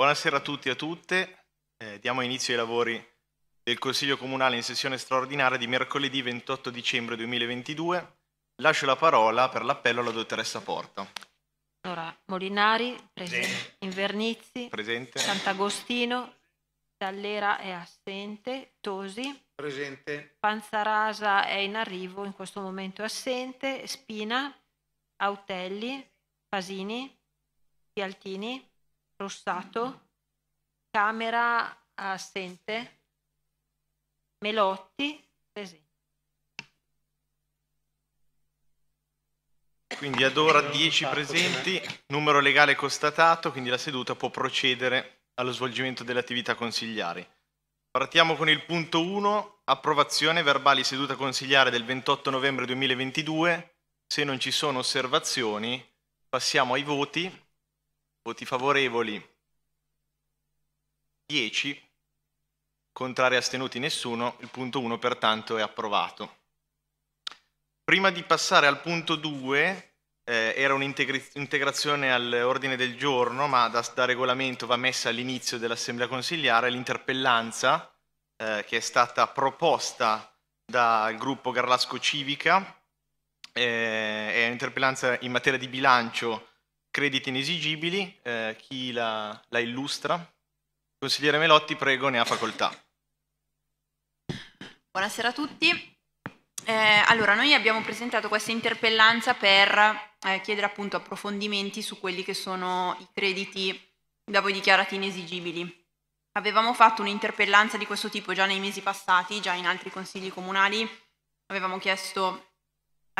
Buonasera a tutti e a tutte. Eh, diamo inizio ai lavori del Consiglio Comunale in sessione straordinaria di mercoledì 28 dicembre 2022. Lascio la parola per l'appello alla dottoressa Porta. Allora, Molinari, presente. presente. Invernizzi, presente. Sant'Agostino, Dallera è assente, Tosi, presente. Panzarasa è in arrivo, in questo momento assente, Spina, Autelli, Pasini, Pialtini, Rossato, Camera assente, Melotti presente. Quindi ad ora 10 presenti, numero legale constatato, quindi la seduta può procedere allo svolgimento delle attività consigliari. Partiamo con il punto 1, approvazione verbali seduta consigliare del 28 novembre 2022. Se non ci sono osservazioni, passiamo ai voti. Voti favorevoli 10, contrari astenuti nessuno, il punto 1 pertanto è approvato. Prima di passare al punto 2, eh, era un'integrazione all'ordine del giorno, ma da, da regolamento va messa all'inizio dell'Assemblea Consigliare l'interpellanza eh, che è stata proposta dal gruppo Garlasco Civica, eh, è un'interpellanza in materia di bilancio Crediti inesigibili, eh, chi la, la illustra? Consigliere Melotti, prego, ne ha facoltà. Buonasera a tutti. Eh, allora, noi abbiamo presentato questa interpellanza per eh, chiedere appunto approfondimenti su quelli che sono i crediti da voi dichiarati inesigibili. Avevamo fatto un'interpellanza di questo tipo già nei mesi passati, già in altri consigli comunali, avevamo chiesto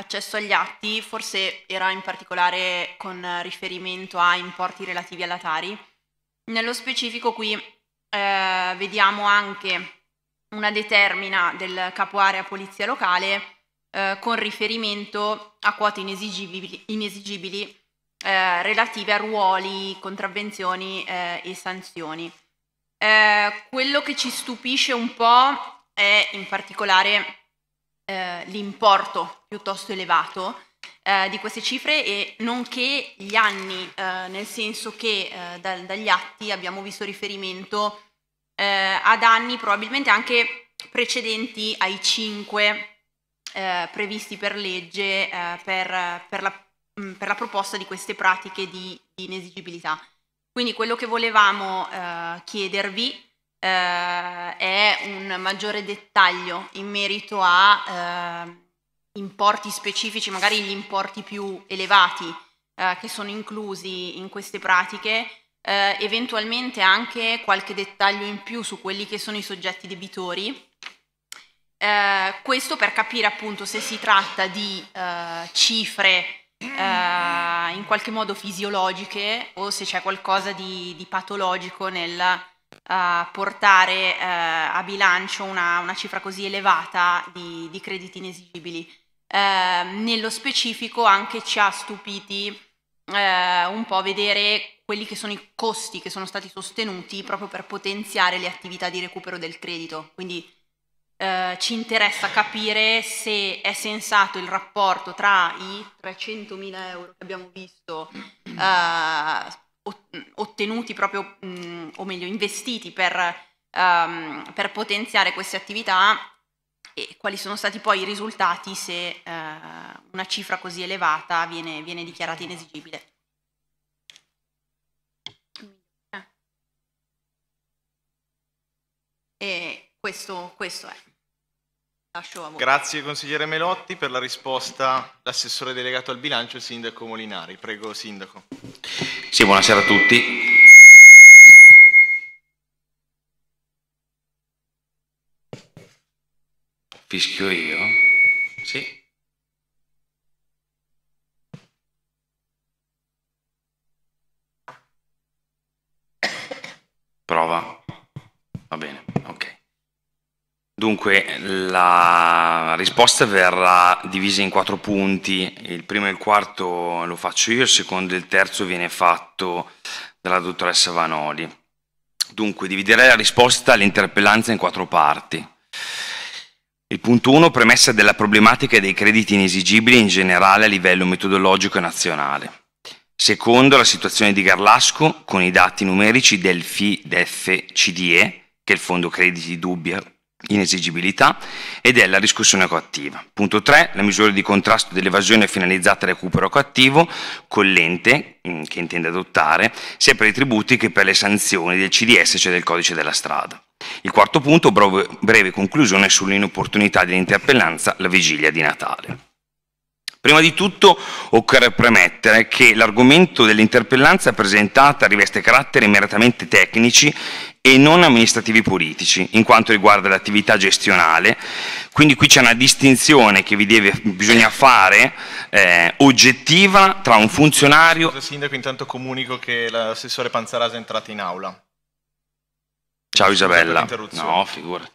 accesso agli atti, forse era in particolare con riferimento a importi relativi alla Tari. Nello specifico qui eh, vediamo anche una determina del capo area polizia locale eh, con riferimento a quote inesigibili, inesigibili eh, relative a ruoli, contravvenzioni eh, e sanzioni. Eh, quello che ci stupisce un po' è in particolare eh, l'importo piuttosto elevato eh, di queste cifre e nonché gli anni, eh, nel senso che eh, da, dagli atti abbiamo visto riferimento eh, ad anni probabilmente anche precedenti ai 5 previsti per legge per, per, la, mm, per, la, proposta di queste pratiche di, di inesigibilità. Quindi quello che volevamo chiedervi eh, è un maggiore dettaglio in merito a eh, importi specifici, magari gli importi più elevati eh, che sono inclusi in queste pratiche, eh, eventualmente anche qualche dettaglio in più su quelli che sono i soggetti debitori. Eh, questo per capire appunto se si tratta di eh, cifre in qualche modo fisiologiche o se c'è qualcosa di, di patologico nel eh, portare eh, a bilancio una, una, cifra così elevata di, di crediti inesigibili. Ehm, nello specifico anche ci ha stupiti eh, un po' vedere quelli che sono i costi che sono stati sostenuti proprio per potenziare le attività di recupero del credito. Quindi Uh, ci interessa capire se è sensato il rapporto tra i 300.000 euro che abbiamo visto uh, ottenuti proprio, mh, mhmm, o meglio, investiti per, um, per, potenziare queste attività e quali sono stati poi i risultati se uh, una cifra così elevata viene, viene dichiarata inesigibile. Eh. E questo, questo è. Grazie consigliere Melotti per la risposta l'assessore delegato al bilancio il sindaco Molinari. Prego sindaco. Sì, buonasera a tutti. Fischio io? Sì. Prova. Dunque, la risposta verrà divisa in quattro punti. Il primo e il quarto lo faccio io, il secondo e il terzo viene fatto dalla dottoressa Vanoli. Dunque, dividerei la risposta all'interpellanza in quattro parti. Il punto 1, premessa della problematica dei crediti inesigibili in generale a livello metodologico e nazionale. Secondo, la situazione di Garlasco con i dati numerici del fidef cde che è il Fondo Crediti Dubbia inesigibilità ed è la riscossione coattiva. Punto 3. La misura di contrasto dell'evasione finalizzata al recupero coattivo con l'ente mm, che intende adottare sia per i tributi che per le sanzioni del CDS, cioè del codice della strada. Il quarto punto, breve, breve conclusione sull'inopportunità dell'interpellanza la vigilia di Natale. Prima di tutto occorre premettere che l'argomento dell'interpellanza presentata riveste caratteri meramente tecnici e non amministrativi politici, in quanto riguarda l'attività gestionale. Quindi qui c'è una distinzione che deve, bisogna fare eh, oggettiva tra un funzionario... Scusa Sindaco, intanto comunico che l'assessore Panzarasa è entrata in aula. Ciao Isabella. No, figurati.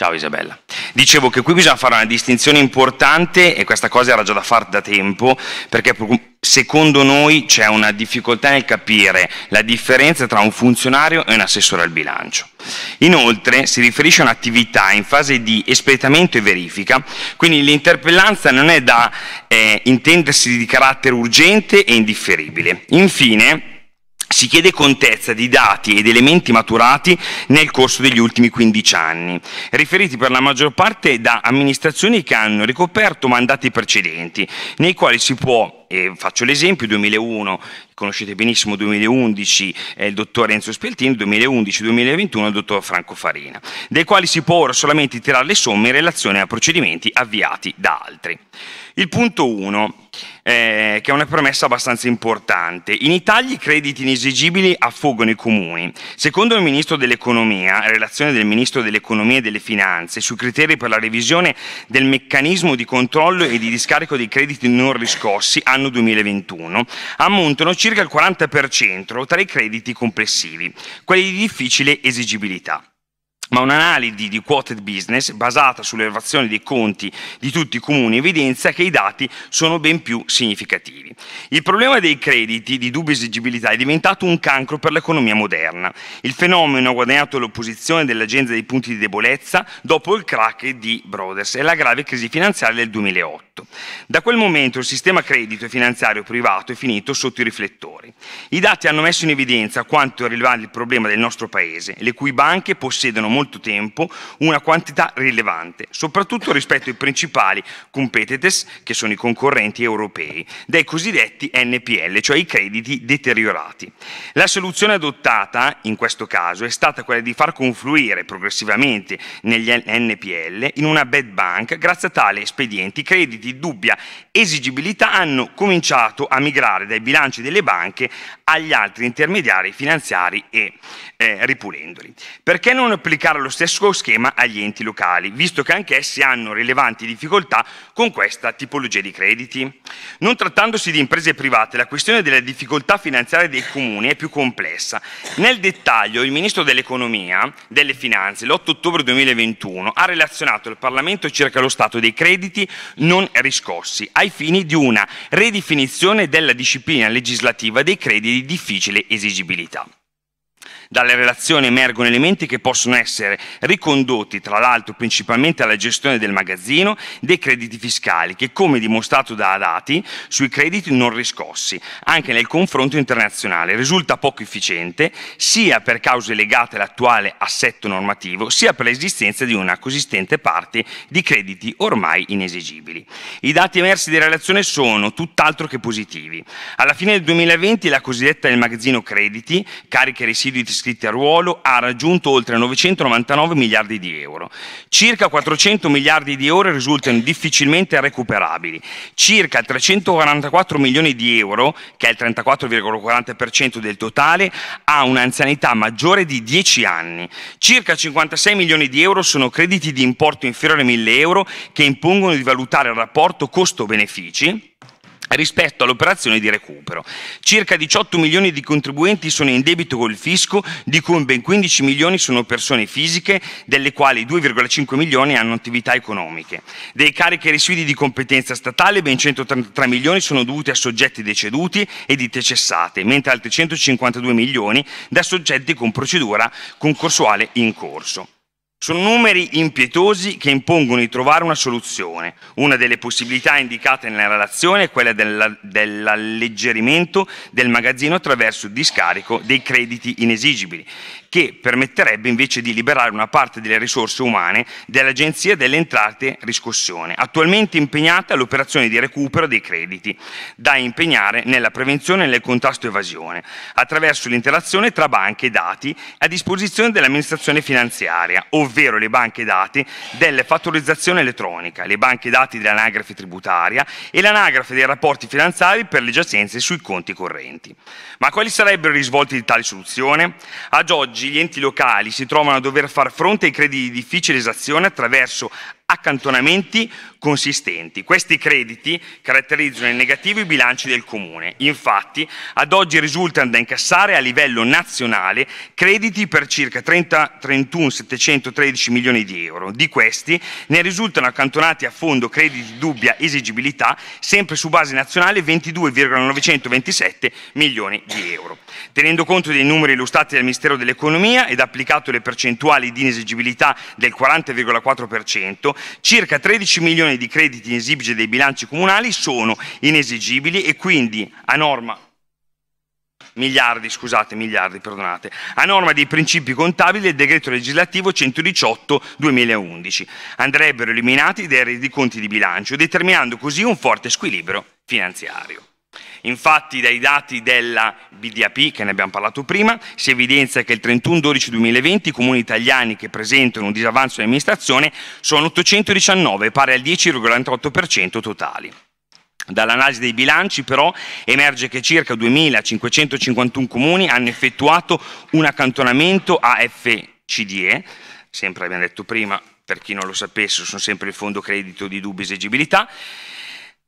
Ciao Isabella. Dicevo che qui bisogna fare una distinzione importante e questa cosa era già da fare da tempo perché secondo noi c'è una difficoltà nel capire la differenza tra un funzionario e un assessore al bilancio. Inoltre si riferisce a un'attività in fase di espletamento e verifica, quindi l'interpellanza non è da eh, intendersi di carattere urgente e indifferibile. Infine, si chiede contezza di dati ed elementi maturati nel corso degli ultimi 15 anni, riferiti per la maggior parte da amministrazioni che hanno ricoperto mandati precedenti, nei quali si può, eh, faccio l'esempio, 2001, conoscete benissimo 2011 eh, il dottor Enzo Speltini, 2011-2021 il dottor Franco Farina, dei quali si può ora solamente tirare le somme in relazione a procedimenti avviati da altri. Il punto 1, eh, che è una premessa abbastanza importante. In Italia i crediti inesigibili affogano i comuni. Secondo il Ministro dell'Economia, relazione del Ministro dell'Economia e delle Finanze, sui criteri per la revisione del meccanismo di controllo e di discarico dei crediti non riscossi anno 2021, ammontano circa il 40% tra i crediti complessivi, quelli di difficile esigibilità ma un'analisi di quoted business basata sull'elevazione dei conti di tutti i comuni evidenzia che i dati sono ben più significativi. Il problema dei crediti di dubbia esigibilità è diventato un cancro per l'economia moderna. Il fenomeno ha guadagnato l'opposizione dell'Agenda dei punti di debolezza dopo il crack di Brothers e la grave crisi finanziaria del 2008. Da quel momento il sistema credito e finanziario privato è finito sotto i riflettori. I dati hanno messo in evidenza quanto è rilevante il problema del nostro Paese, le cui banche possiedono molto tempo una quantità rilevante, soprattutto rispetto ai principali competitors, che sono i concorrenti europei, dai cosiddetti NPL, cioè i crediti deteriorati. La soluzione adottata in questo caso è stata quella di far confluire progressivamente negli NPL in una bad bank, grazie a tale espediente i crediti di dubbia esigibilità hanno cominciato a migrare dai bilanci delle banche agli altri intermediari finanziari e eh, ripulendoli. Perché non applicare applicare lo stesso schema agli enti locali, visto che anch'essi hanno rilevanti difficoltà con questa tipologia di crediti. Non trattandosi di imprese private, la questione delle difficoltà finanziarie dei comuni è più complessa. Nel dettaglio, il Ministro dell'Economia, e delle Finanze, l'8 ottobre 2021, ha relazionato al Parlamento circa lo stato dei crediti non riscossi, ai fini di una redefinizione della disciplina legislativa dei crediti di difficile esigibilità. Dalle relazioni emergono elementi che possono essere ricondotti, tra l'altro, principalmente alla gestione del magazzino dei crediti fiscali, che, come dimostrato da dati sui crediti non riscossi, anche nel confronto internazionale, risulta poco efficiente sia per cause legate all'attuale assetto normativo, sia per l'esistenza di una consistente parte di crediti ormai inesigibili. I dati emersi di relazione sono tutt'altro che positivi. Alla fine del 2020 la cosiddetta del magazzino crediti, cariche residui di iscritti a ruolo ha raggiunto oltre 999 miliardi di euro. Circa 400 miliardi di euro risultano difficilmente recuperabili. Circa 344 milioni di euro, che è il 34,40% del totale, ha un'anzianità maggiore di 10 anni. Circa 56 milioni di euro sono crediti di importo inferiore a 1000 euro che impongono di valutare il rapporto costo-benefici rispetto all'operazione di recupero. Circa 18 milioni di contribuenti sono in debito col fisco, di cui ben 15 milioni sono persone fisiche, delle quali 2,5 milioni hanno attività economiche. Dei carichi residui di competenza statale, ben 133 milioni sono dovuti a soggetti deceduti e ditte cessate, mentre altri 152 milioni da soggetti con procedura concorsuale in corso. Sono numeri impietosi che impongono di trovare una soluzione. Una delle possibilità indicate nella relazione è quella dell'alleggerimento del magazzino attraverso il discarico dei crediti inesigibili, che permetterebbe invece di liberare una parte delle risorse umane dell'Agenzia delle Entrate Riscossione, attualmente impegnata all'operazione di recupero dei crediti, da impegnare nella prevenzione e nel contrasto evasione, attraverso l'interazione tra banche e dati a disposizione dell'amministrazione finanziaria, ovvero ovvero le banche dati delle fattorizzazione elettronica, le banche dati dell'anagrafe tributaria e l'anagrafe dei rapporti finanziari per le giacenze sui conti correnti. Ma quali sarebbero i risvolti di tale soluzione? Ad oggi gli enti locali si trovano a dover far fronte ai crediti di difficile esazione attraverso accantonamenti consistenti. Questi crediti caratterizzano in negativo i bilanci del Comune. Infatti, ad oggi risultano da incassare a livello nazionale crediti per circa 31.713 milioni di euro. Di questi ne risultano accantonati a fondo crediti di dubbia esigibilità, sempre su base nazionale, 22,927 milioni di euro tenendo conto dei numeri illustrati dal Ministero dell'Economia ed applicato le percentuali di inesigibilità del 40,4%, circa 13 milioni di crediti inesibili dei bilanci comunali sono inesigibili e quindi a norma miliardi, scusate, miliardi, perdonate, a norma dei principi contabili del decreto legislativo 118-2011. Andrebbero eliminati dai rendiconti di bilancio, determinando così un forte squilibrio finanziario. Infatti dai dati della BDAP, che ne abbiamo parlato prima, si evidenzia che il 31-12-2020 i comuni italiani che presentano un disavanzo di amministrazione sono 819, pari al 10,38% totali. Dall'analisi dei bilanci però emerge che circa 2.551 comuni hanno effettuato un accantonamento a FCDE, sempre abbiamo detto prima, per chi non lo sapesse sono sempre il fondo credito di dubbia esigibilità,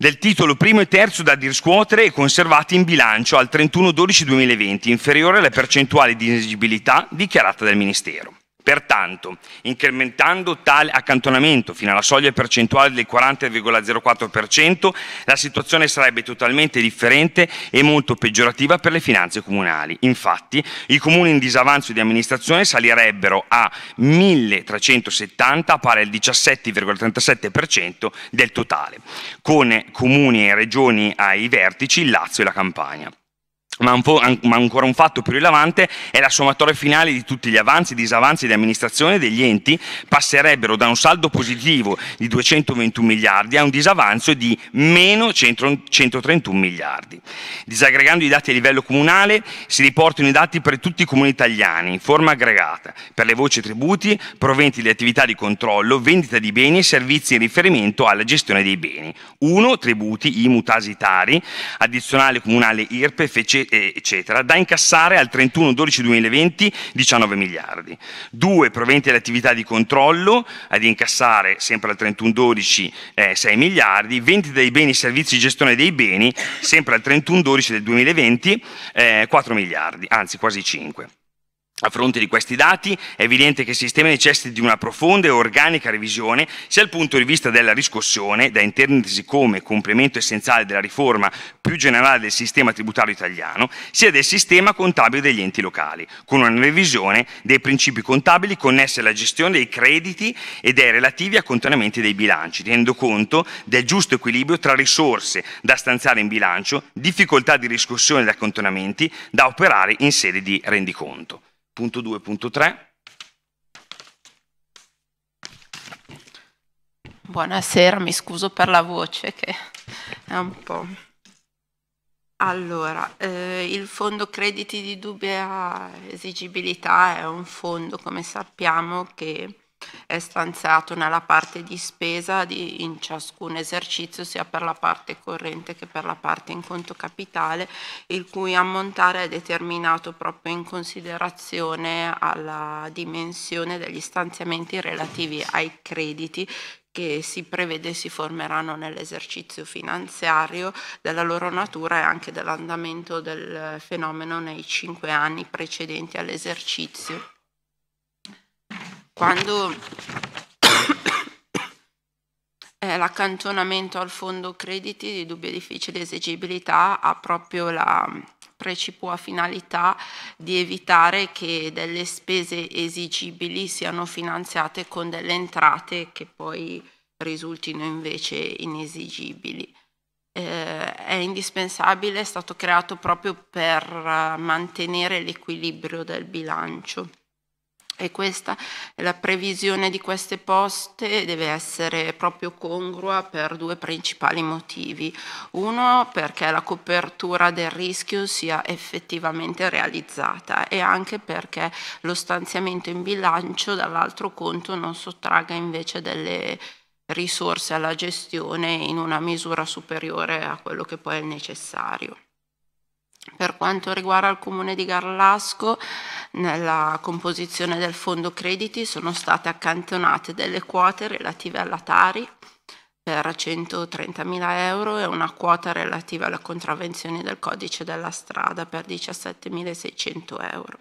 del titolo primo e terzo da discuotere e conservati in bilancio al 31-12-2020, inferiore alle percentuali di esigibilità dichiarata dal Ministero. Pertanto, incrementando tale accantonamento fino alla soglia percentuale del 40,04%, la situazione sarebbe totalmente differente e molto peggiorativa per le finanze comunali. Infatti, i comuni in disavanzo di amministrazione salirebbero a 1.370, pari al 17,37% del totale, con comuni e regioni ai vertici il Lazio e la Campania. Ma, un ma, ancora un fatto più rilevante è la sommatoria finale di tutti gli avanzi, disavanzi di amministrazione degli enti passerebbero da un saldo positivo di 221 miliardi a un disavanzo di meno 131 miliardi. Disaggregando i dati a livello comunale si riportano i dati per tutti i comuni italiani in forma aggregata, per le voci tributi, proventi di attività di controllo, vendita di beni e servizi in riferimento alla gestione dei beni. 1. Tributi, i mutasitari, addizionale comunale IRPE, FECE, eccetera, da incassare al 31-12-2020 19 miliardi. Due Proventi alle attività di controllo, ad incassare sempre al 31-12 eh, 6 miliardi. venti dei beni e servizi di gestione dei beni, sempre al 31-12 del 2020, eh, 4 miliardi, anzi quasi 5. A fronte di questi dati è evidente che il sistema necessita di una profonda e organica revisione sia dal punto di vista della riscossione, da intendersi come complemento essenziale della riforma più generale del sistema tributario italiano, sia del sistema contabile degli enti locali, con una revisione dei principi contabili connessi alla gestione dei crediti e dei relativi accontonamenti dei bilanci, tenendo conto del giusto equilibrio tra risorse da stanziare in bilancio, difficoltà di riscossione di accontonamenti da operare in sede di rendiconto punto 2, punto 3. Buonasera, mi scuso per la voce che è un po'. Allora, eh, il fondo crediti di dubbia esigibilità è un fondo, come sappiamo, che è stanziato nella parte di spesa di, in ciascun esercizio, sia per la parte corrente che per la parte in conto capitale, il cui ammontare è determinato proprio in considerazione alla dimensione degli stanziamenti relativi ai crediti che si prevede si formeranno nell'esercizio finanziario, della loro natura e anche dell'andamento del fenomeno nei cinque anni precedenti all'esercizio quando eh, l'accantonamento al fondo crediti di dubbia difficile esigibilità ha proprio la mm, precipua finalità di evitare che delle spese esigibili siano finanziate con delle entrate che poi risultino invece inesigibili. Eh, è indispensabile, è stato creato proprio per eh, mantenere l'equilibrio del bilancio e questa la previsione di queste poste deve essere proprio congrua per due principali motivi. Uno perché la copertura del rischio sia effettivamente realizzata e anche perché lo stanziamento in bilancio dall'altro conto non sottraga invece delle risorse alla gestione in una misura superiore a quello che poi è necessario. Per quanto riguarda il Comune di Garlasco, nella composizione del fondo crediti sono state accantonate delle quote relative alla Tari per 130.000 euro e una quota relativa alle contravvenzioni del codice della strada per 17.600 euro.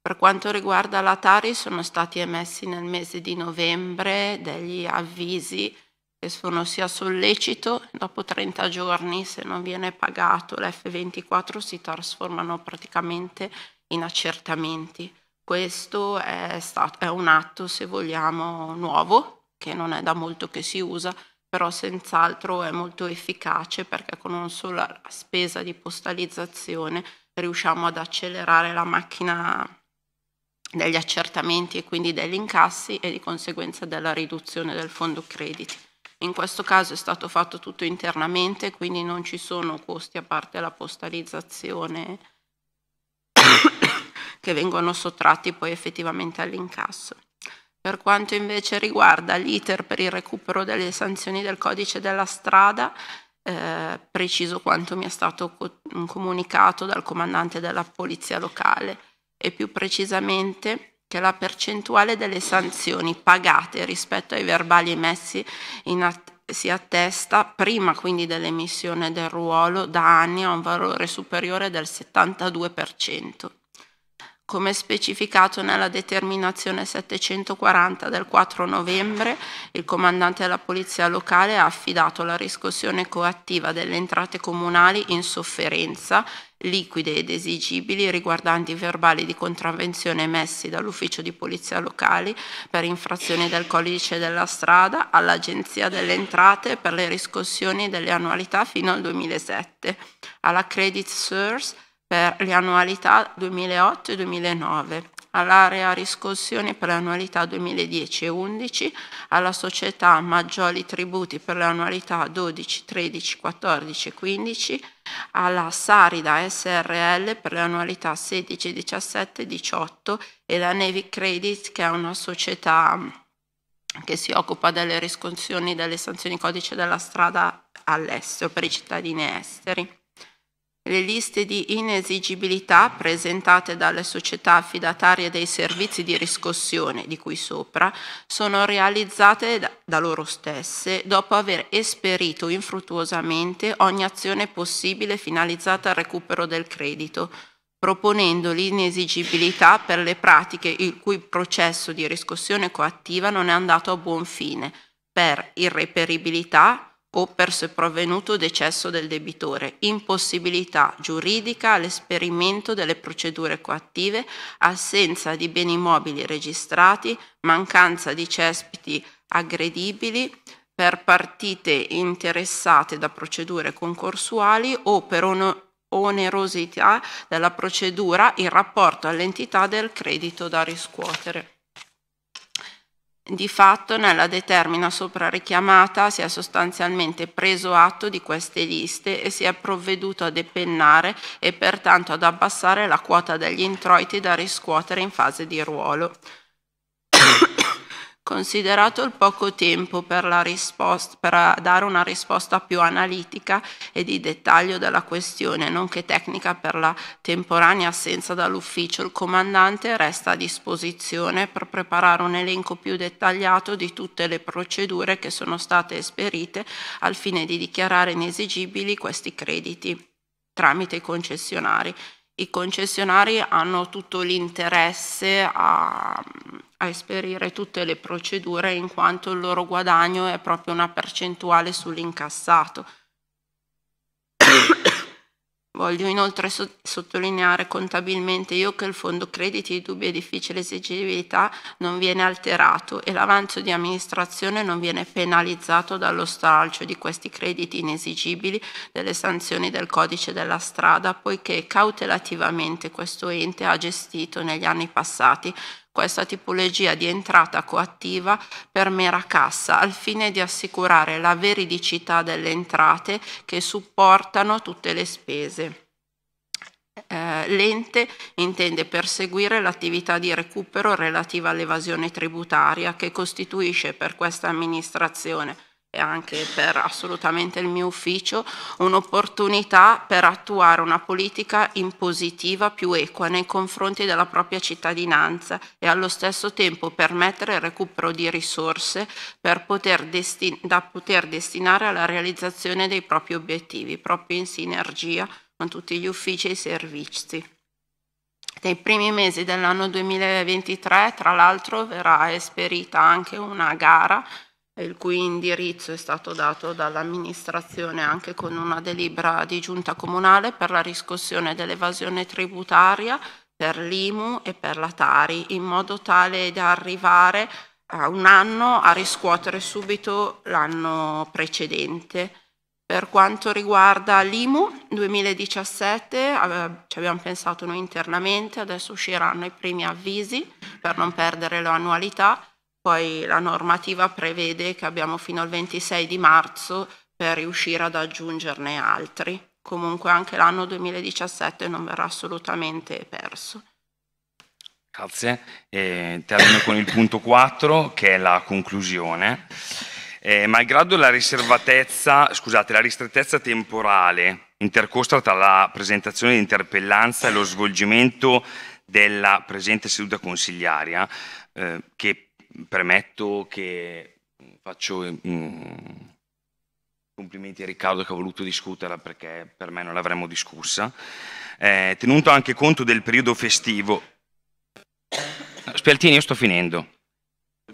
Per quanto riguarda la Tari sono stati emessi nel mese di novembre degli avvisi che sono sia sollecito, dopo 30 giorni se non viene pagato l'F24 si trasformano praticamente in accertamenti. Questo è, stato, è un atto, se vogliamo, nuovo, che non è da molto che si usa, però senz'altro è molto efficace perché con una sola spesa di postalizzazione riusciamo ad accelerare la macchina degli accertamenti e quindi degli incassi e di conseguenza della riduzione del fondo crediti. In questo caso è stato fatto tutto internamente, quindi non ci sono costi a parte la postalizzazione che vengono sottratti poi effettivamente all'incasso. Per quanto invece riguarda l'iter per il recupero delle sanzioni del codice della strada, eh, preciso quanto mi è stato co comunicato dal comandante della polizia locale e più precisamente che la percentuale delle sanzioni pagate rispetto ai verbali emessi at si attesta prima quindi dell'emissione del ruolo da anni a un valore superiore del 72% come specificato nella determinazione 740 del 4 novembre, il comandante della Polizia locale ha affidato la riscossione coattiva delle entrate comunali in sofferenza, liquide ed esigibili riguardanti i verbali di contravvenzione emessi dall'ufficio di polizia locali per infrazioni del codice della strada all'Agenzia delle Entrate per le riscossioni delle annualità fino al 2007, alla Credit Source per le annualità 2008 e 2009, all'area riscossione per le annualità 2010 e 11, alla società maggiori tributi per le annualità 12, 13, 14 e 15, alla Sarida SRL per le annualità 16, 17, 18 e la Navy Credit che è una società mm, che si occupa delle riscossioni delle sanzioni codice della strada all'estero per i cittadini esteri. Le liste di inesigibilità presentate dalle società affidatarie dei servizi di riscossione di cui sopra sono realizzate da, loro stesse dopo aver esperito infruttuosamente ogni azione possibile finalizzata al recupero del credito, proponendo l'inesigibilità per le pratiche il cui processo di riscossione coattiva non è andato a buon fine per irreperibilità, o per sopravvenuto decesso del debitore, impossibilità giuridica all'esperimento delle procedure coattive, assenza di beni mobili registrati, mancanza di cespiti aggredibili per partite interessate da procedure concorsuali o per onerosità della procedura in rapporto all'entità del credito da riscuotere. Di fatto nella determina sopra richiamata si è sostanzialmente preso atto di queste liste e si è provveduto a depennare e pertanto ad abbassare la quota degli introiti da riscuotere in fase di ruolo. Considerato il poco tempo per, risposta, per, eh, dare una risposta più analitica e di dettaglio della questione, nonché tecnica per la temporanea assenza dall'ufficio, il comandante resta a disposizione per preparare un elenco più dettagliato di tutte le procedure che sono state esperite al fine di dichiarare inesigibili questi crediti tramite i concessionari i concessionari hanno tutto l'interesse a, a, esperire tutte le procedure in quanto il loro guadagno è proprio una percentuale sull'incassato. Voglio inoltre so- sottolineare contabilmente io che il fondo crediti di dubbia e difficile esigibilità non viene alterato e l'avanzo di amministrazione non viene penalizzato dallo stralcio di questi crediti inesigibili delle sanzioni del codice della strada, poiché cautelativamente questo ente ha gestito negli anni passati questa tipologia di entrata coattiva per mera cassa, al fine di assicurare la veridicità delle entrate che supportano tutte le spese. Eh, l'ente intende perseguire l'attività di recupero relativa all'evasione tributaria che costituisce per questa amministrazione e anche per assolutamente il mio ufficio, un'opportunità per attuare una politica impositiva più equa nei confronti della propria cittadinanza e allo stesso tempo permettere il recupero di risorse poter destin- da poter destinare alla realizzazione dei propri obiettivi, proprio in sinergia con tutti gli uffici e i servizi. Nei primi mesi dell'anno 2023, tra l'altro, verrà esperita anche una gara il cui indirizzo è stato dato dall'amministrazione anche con una delibera di giunta comunale per la riscossione dell'evasione tributaria per l'IMU e per la Tari, in modo tale da arrivare a un anno a riscuotere subito l'anno precedente. Per quanto riguarda l'IMU 2017, eh, ci abbiamo pensato noi internamente, adesso usciranno i primi avvisi per non perdere l'annualità poi la normativa prevede che abbiamo fino al 26 di marzo per riuscire ad aggiungerne altri. Comunque anche l'anno 2017 non verrà assolutamente perso. Grazie. Eh, termino con il punto 4 che è la conclusione. Eh, malgrado la riservatezza, scusate, la ristrettezza temporale intercorsa tra la presentazione di interpellanza e lo svolgimento della presente seduta consigliaria, eh, che premetto che mm, faccio um, complimenti a Riccardo che ha voluto discuterla perché per me non l'avremmo discussa, eh, tenuto anche conto del periodo festivo. Spialtini, io sto finendo.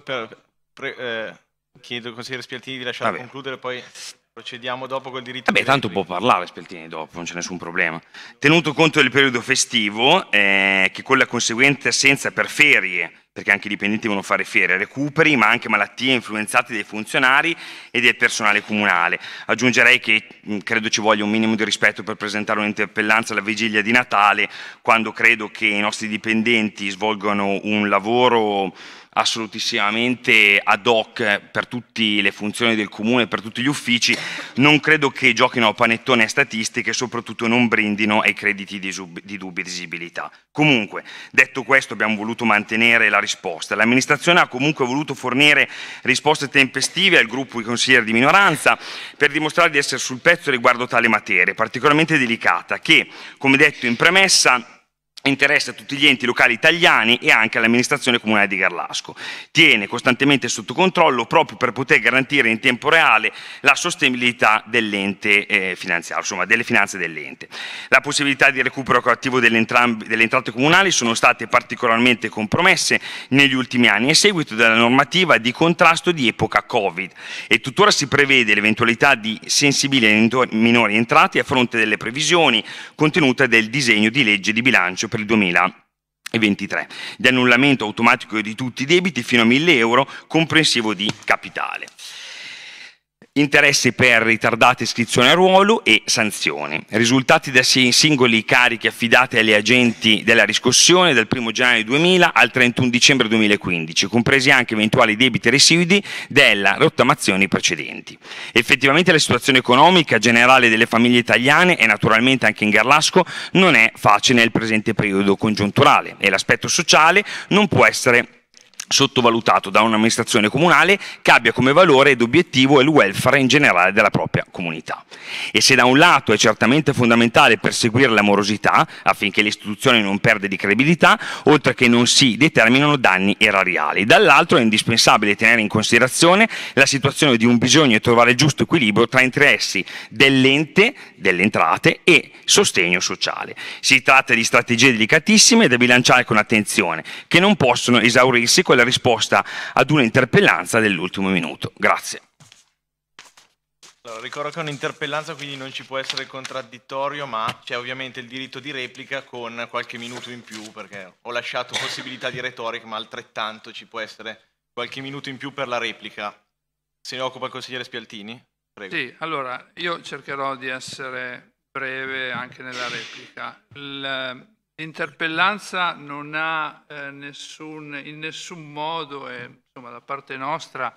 Pre, eh, chiedo al consigliere Spialtini di lasciare Vabbè. concludere, poi Procediamo dopo col diritto. Vabbè, tanto può parlare Speltini dopo, non c'è nessun problema. Tenuto conto del periodo festivo, eh, che con la conseguente assenza per ferie, perché anche i dipendenti devono fare ferie, recuperi, ma anche malattie influenzate dai funzionari e del personale comunale. Aggiungerei che credo ci voglia un minimo di rispetto per presentare un'interpellanza alla vigilia di Natale, quando credo che i nostri dipendenti svolgano un lavoro assolutissimamente ad hoc per tutte le funzioni del comune, per tutti gli uffici, non credo che giochino a panettone a statistiche e soprattutto non brindino ai crediti di, sub, di dubbia esigibilità. Comunque, detto questo, abbiamo voluto mantenere la risposta. L'amministrazione ha comunque voluto fornire risposte tempestive al gruppo di consiglieri di minoranza per dimostrare di essere sul pezzo riguardo tale materia, particolarmente delicata, che, come detto in premessa, interessa a tutti gli enti locali italiani e anche all'amministrazione comunale di Garlasco. Tiene costantemente sotto controllo proprio per poter garantire in tempo reale la sostenibilità dell'ente eh, finanziario, insomma delle finanze dell'ente. La possibilità di recupero coattivo delle, delle entrate comunali sono state particolarmente compromesse negli ultimi anni a seguito della normativa di contrasto di epoca Covid e tuttora si prevede l'eventualità di sensibili e minori entrate a fronte delle previsioni contenute del disegno di legge di bilancio per il 2023, di annullamento automatico di tutti i debiti fino a 1000 euro comprensivo di capitale interessi per ritardate iscrizioni a ruolo e sanzioni. Risultati da singoli carichi affidati agli agenti della riscossione dal 1 gennaio 2000 al 31 dicembre 2015, compresi anche eventuali debiti e residui della rottamazione precedenti. Effettivamente la situazione economica generale delle famiglie italiane e naturalmente anche in Garlasco non è facile nel presente periodo congiunturale e l'aspetto sociale non può essere sottovalutato da un'amministrazione comunale che abbia come valore ed obiettivo il welfare in generale della propria comunità. E se da un lato è certamente fondamentale perseguire l'amorosità affinché l'istituzione non perde di credibilità, oltre che non si determinano danni erariali, dall'altro è indispensabile tenere in considerazione la situazione di un bisogno e trovare il giusto equilibrio tra interessi dell'ente, delle entrate e sostegno sociale. Si tratta di strategie delicatissime da bilanciare con attenzione, che non possono esaurirsi con la la risposta ad una interpellanza dell'ultimo minuto. Grazie. Allora, ricordo che è un'interpellanza, quindi non ci può essere contraddittorio, ma c'è ovviamente il diritto di replica con qualche minuto in più, perché ho lasciato possibilità di retorica, ma altrettanto ci può essere qualche minuto in più per la replica. Se ne occupa il consigliere Spialtini? Prego. Sì, allora io cercherò di essere breve anche nella replica. Il, L'interpellanza non ha eh, nessun, in nessun modo, eh, insomma, da parte nostra,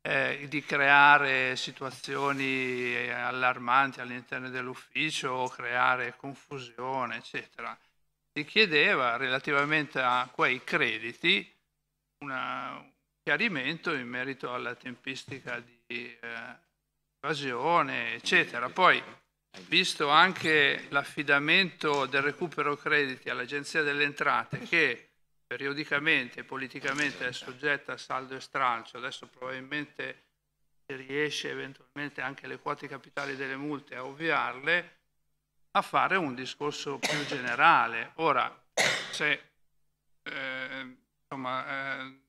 eh, di creare situazioni eh, allarmanti all'interno dell'ufficio o creare confusione, eccetera. Si chiedeva relativamente a quei crediti una, un chiarimento in merito alla tempistica di eh, evasione, eccetera. Poi visto anche l'affidamento del recupero crediti all'Agenzia delle Entrate che periodicamente e politicamente è soggetta a saldo e stralcio, adesso probabilmente si riesce eventualmente anche le quote capitali delle multe a ovviarle, a fare un discorso più generale. Ora, se eh, insomma, eh,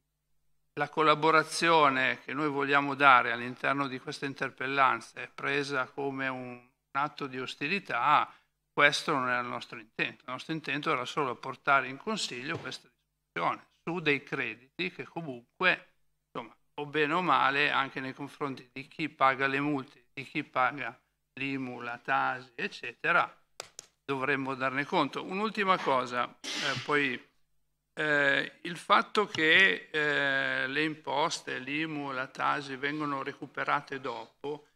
la collaborazione che noi vogliamo dare all'interno di queste interpellanze è presa come un atto di ostilità, questo non era il nostro intento. Il nostro intento era solo portare in consiglio questa discussione su dei crediti che comunque, insomma, o bene o male, anche nei confronti di chi paga le multe, di chi paga l'IMU, la TASI, eccetera, dovremmo darne conto. Un'ultima cosa, eh, poi eh, il fatto che eh, le imposte, l'IMU, la TASI vengono recuperate dopo,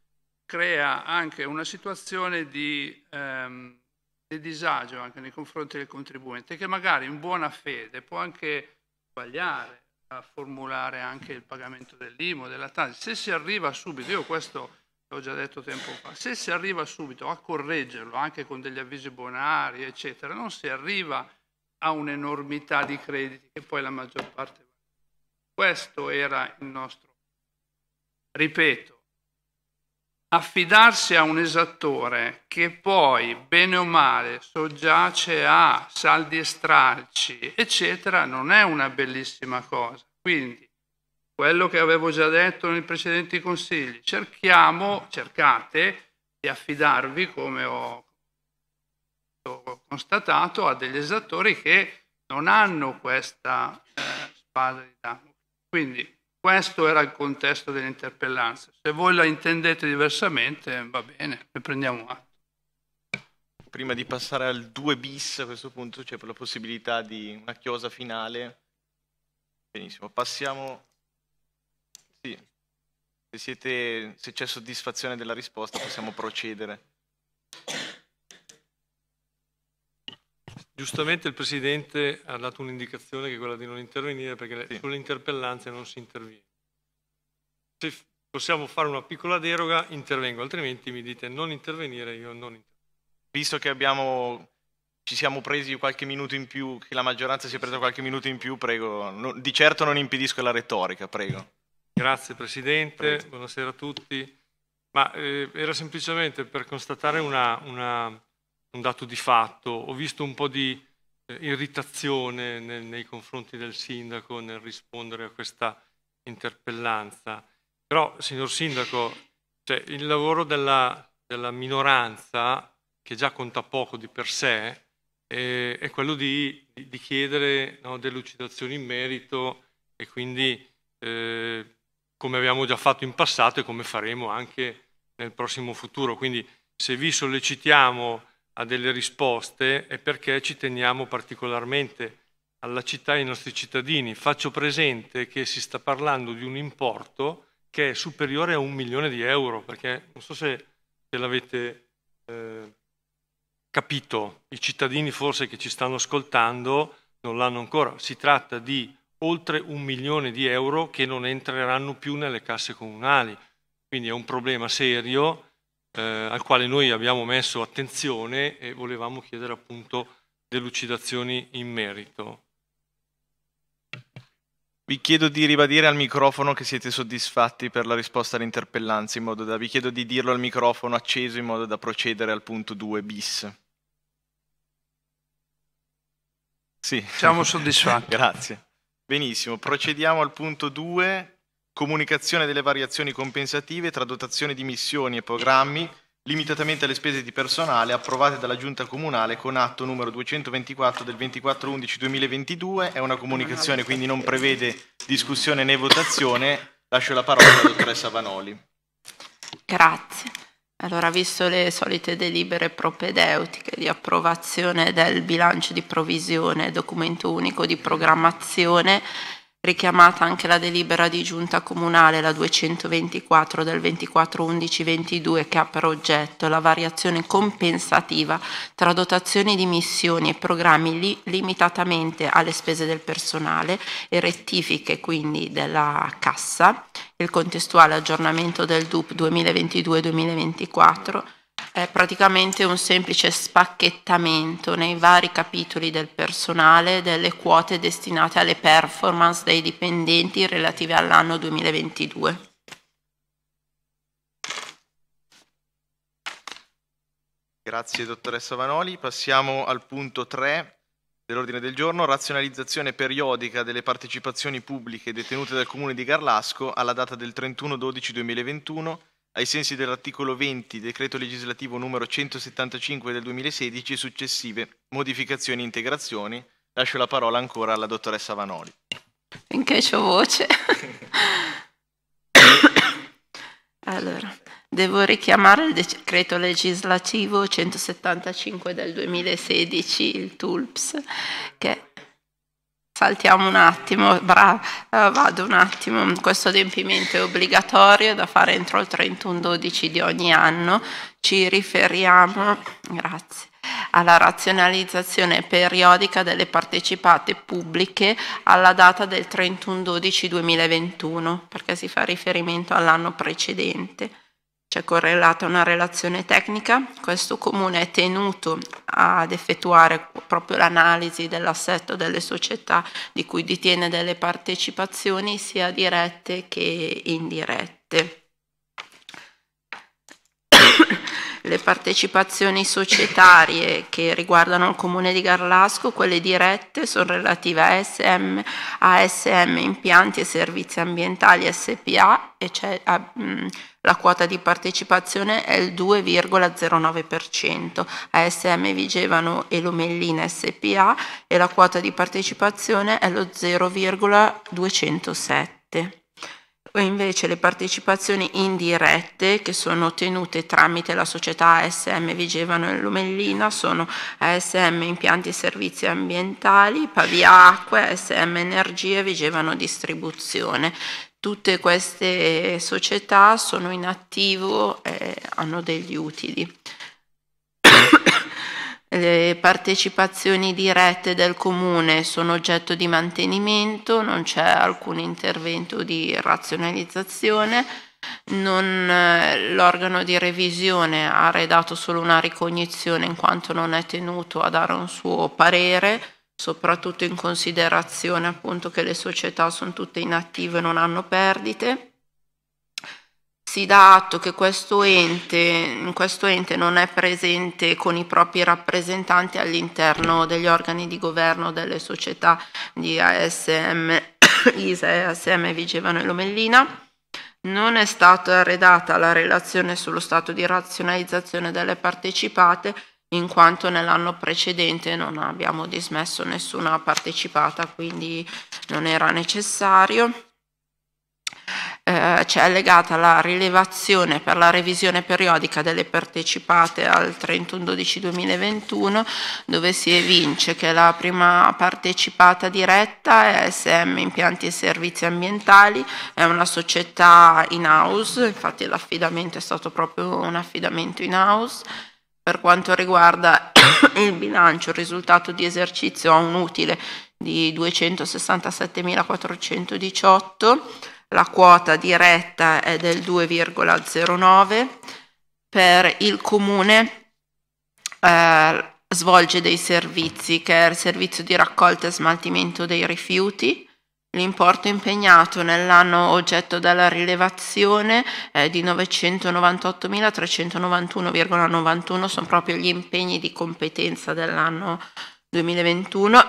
crea anche una situazione di, ehm, di disagio anche nei confronti del contribuente che magari in buona fede può anche sbagliare a formulare anche il pagamento dell'IMO, della TASI. Se si arriva subito, io questo l'ho già detto tempo fa, se si arriva subito a correggerlo anche con degli avvisi bonari, eccetera, non si arriva a un'enormità di crediti che poi la maggior parte... Questo era il nostro... Ripeto, affidarsi a un esattore che poi, bene o male, soggiace a saldi e stralci, eccetera, non è una bellissima cosa. Quindi, quello che avevo già detto nei precedenti consigli, cerchiamo, cercate di affidarvi, come ho constatato, a degli esattori che non hanno questa eh, spada di Damocle. Quindi, questo era il contesto dell'interpellanza. Se voi la intendete diversamente, va bene, ne prendiamo atto. Prima di passare al 2 bis, a questo punto c'è la possibilità di una chiosa finale. Benissimo, passiamo. Sì. Se, siete... Se c'è soddisfazione della risposta, possiamo procedere. Giustamente il Presidente ha dato un'indicazione che è quella di non intervenire perché sì. sulle interpellanze non si interviene. Se possiamo fare una piccola deroga intervengo, altrimenti mi dite non intervenire, io non intervengo. Visto che abbiamo, ci siamo presi qualche minuto in più, che la maggioranza si è presa qualche minuto in più, prego, no, di certo non impedisco la retorica, prego. Grazie Presidente, prego. buonasera a tutti. Ma eh, era semplicemente per constatare una, una un dato di fatto, ho visto un po' di eh, irritazione nel, nei confronti del sindaco nel rispondere a questa interpellanza. Però, signor sindaco, cioè, il lavoro della, della, minoranza, che già conta poco di per sé, eh, è quello di, di chiedere no, delucidazioni in merito e quindi eh, come abbiamo già fatto in passato e come faremo anche nel prossimo futuro. Quindi se vi sollecitiamo a delle risposte è perché ci teniamo particolarmente alla città e ai nostri cittadini. Faccio presente che si sta parlando di un importo che è superiore a un milione di euro, perché non so se, se l'avete eh, capito, i cittadini forse che ci stanno ascoltando non l'hanno ancora, si tratta di oltre un milione di euro che non entreranno più nelle casse comunali, quindi è un problema serio eh, al quale noi abbiamo messo attenzione e volevamo chiedere appunto delucidazioni in merito. Vi chiedo di ribadire al microfono che siete soddisfatti per la risposta all'interpellanza, in modo da, vi chiedo di dirlo al microfono acceso in modo da procedere al punto 2 bis. Sì. Siamo soddisfatti. Grazie. Benissimo, procediamo al punto 2 comunicazione delle variazioni compensative tra dotazione di missioni e programmi limitatamente alle spese di personale approvate dalla Giunta Comunale con atto numero 224 del 24-11-2022. È una comunicazione, quindi non prevede discussione né votazione. Lascio la parola alla dottoressa Vanoli. Grazie. Allora, visto le solite delibere propedeutiche di approvazione del bilancio di provisione, documento unico di programmazione, richiamata anche la delibera di giunta comunale, la 224 del 24-11-22, che ha per oggetto la variazione compensativa tra dotazioni di missioni e programmi li limitatamente alle spese del personale e rettifiche quindi della cassa, il contestuale aggiornamento del DUP 2022-2024 è praticamente un semplice spacchettamento nei vari capitoli del personale delle quote destinate alle performance dei dipendenti relative all'anno 2022. Grazie dottoressa Vanoli. Passiamo al punto 3 dell'ordine del giorno, razionalizzazione periodica delle partecipazioni pubbliche detenute dal Comune di Garlasco alla data del 31-12-2021 ai sensi dell'articolo 20 decreto legislativo numero 175 del 2016 e successive modificazioni e integrazioni. Lascio la parola ancora alla dottoressa Vanoli. Finché ho voce. allora, devo richiamare il decreto legislativo 175 del 2016, il TULPS, che saltiamo un attimo, bravo, eh, vado un attimo, questo adempimento è obbligatorio da fare entro il 31-12 di ogni anno, ci riferiamo, grazie, alla razionalizzazione periodica delle partecipate pubbliche alla data del 31-12-2021, perché si fa riferimento all'anno precedente c'è correlata una relazione tecnica, questo comune è tenuto ad effettuare proprio l'analisi dell'assetto delle società di cui detiene delle partecipazioni sia dirette che indirette. le partecipazioni societarie che riguardano il comune di Garlasco, quelle dirette sono relative a SM, ASM Impianti e Servizi Ambientali SPA e c'è ah, mm, la quota di partecipazione è il 2,09%, ASM Vigevano e Lomellina SPA e la quota di partecipazione è lo 0,207 invece le partecipazioni indirette che sono ottenute tramite la società ASM Vigevano e Lomellina sono ASM Impianti e Servizi Ambientali, Pavia Acque, ASM Energia e Vigevano Distribuzione. Tutte queste società sono in attivo e eh, hanno degli utili. Le eh, partecipazioni dirette del comune sono oggetto di mantenimento, non c'è alcun intervento di razionalizzazione, eh, l'organo di revisione ha redato solo una ricognizione in quanto non è tenuto a dare un suo parere, soprattutto in considerazione appunto che le società sono tutte inattive e non hanno perdite si dà atto che questo ente, questo ente, non è presente con i propri rappresentanti all'interno degli organi di governo delle società di ASM, ISA, ASM Vigevano e Lomellina. Non è stata redata la relazione sullo stato di razionalizzazione delle partecipate, in quanto nell'anno precedente non abbiamo dismesso nessuna partecipata, quindi non era necessario eh, c'è cioè, legata la rilevazione per la revisione periodica delle partecipate al 31-12-2021 dove si evince che la prima partecipata diretta è SM Impianti e Servizi Ambientali, è una società in house, infatti l'affidamento è stato proprio un affidamento in house. Per quanto riguarda il bilancio, il risultato di esercizio ha un utile di 267.418 la quota diretta è del 2,09, per il comune eh, svolge dei servizi che è il servizio di raccolta e smaltimento dei rifiuti, L'importo impegnato nell'anno oggetto della rilevazione è di 998.391,91, sono proprio gli impegni di competenza dell'anno 2021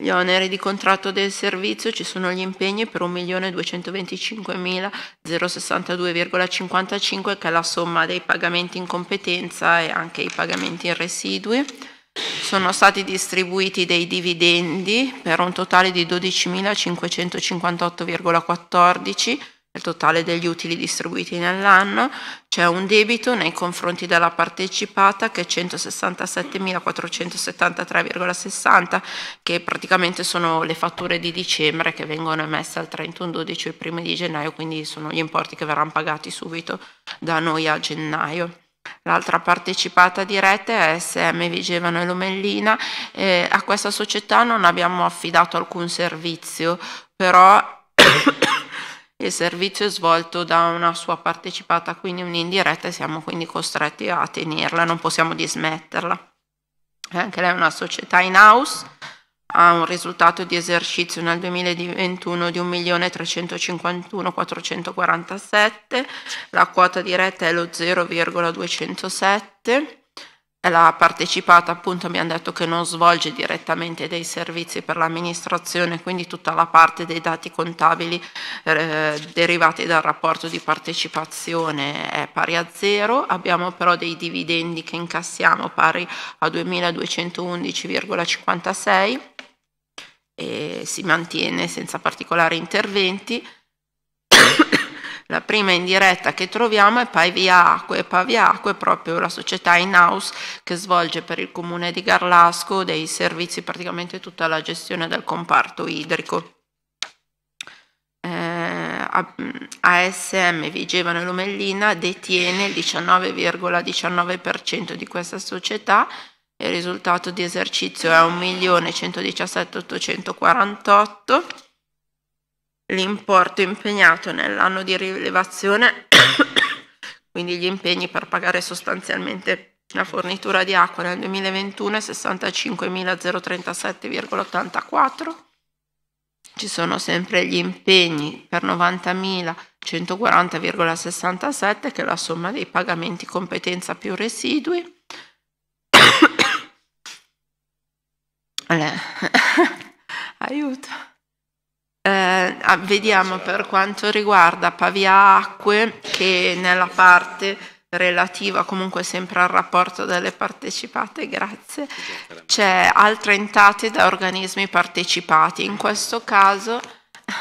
gli oneri di contratto del servizio ci sono gli impegni per 1.225.062,55 che è la somma dei pagamenti in competenza e anche i pagamenti in residui. Sono stati distribuiti dei dividendi per un totale di 12.558,14 nel totale degli utili distribuiti nell'anno c'è un debito nei confronti della partecipata che è 167.473,60 che praticamente sono le fatture di dicembre che vengono emesse al 31-12 e i primi di gennaio, quindi sono gli importi che verranno pagati subito da noi a gennaio. L'altra partecipata diretta è SM Vigevano e Lomellina. Eh, a questa società non abbiamo affidato alcun servizio, però il servizio è svolto da una sua partecipata, quindi un'indiretta, e siamo quindi costretti a tenerla, non possiamo dismetterla. Anche lei è una società in house, ha un risultato di esercizio nel 2021 di 1.351.447, la quota diretta è lo 0,207 la partecipata appunto mi hanno detto che non svolge direttamente dei servizi per l'amministrazione, quindi tutta la parte dei dati contabili eh, derivati dal rapporto di partecipazione è pari a zero, abbiamo però dei dividendi che incassiamo pari a 2211,56 e si mantiene senza particolari interventi. La prima indiretta che troviamo è Pavia Acque. Pavia Acque è proprio la società in house che svolge per il comune di Garlasco dei servizi, praticamente tutta la gestione del comparto idrico. Eh, ASM mm, Vigevano e Lomellina detiene il 19,19% ,19 di questa società il risultato di esercizio è 1.117.848 l'importo impegnato nell'anno di rilevazione, quindi gli impegni per pagare sostanzialmente la fornitura di acqua nel 2021 è 65.037,84. Ci sono sempre gli impegni per 90.140,67 che è la somma dei pagamenti competenza più residui. Aiuto. Eh, ah, vediamo per quanto riguarda Pavia Acque che nella parte relativa comunque sempre al rapporto delle partecipate, grazie, c'è altre entrate da organismi partecipati. In questo caso,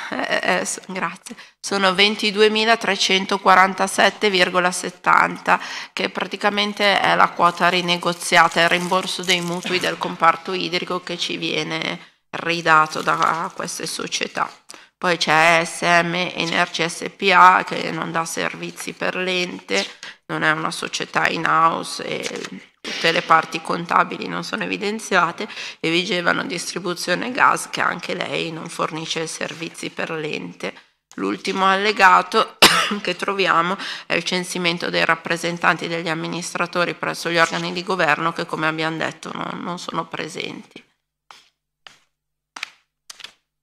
eh, eh, grazie, sono 22.347,70 che praticamente è la quota rinegoziata, il rimborso dei mutui del comparto idrico che ci viene ridato da queste società. Poi c'è SM Energy SPA che non dà servizi per l'ente, non è una società in house e tutte le parti contabili non sono evidenziate e vigevano distribuzione gas che anche lei non fornisce servizi per l'ente. L'ultimo allegato che troviamo è il censimento dei rappresentanti degli amministratori presso gli organi di governo che come abbiamo detto non, non sono presenti.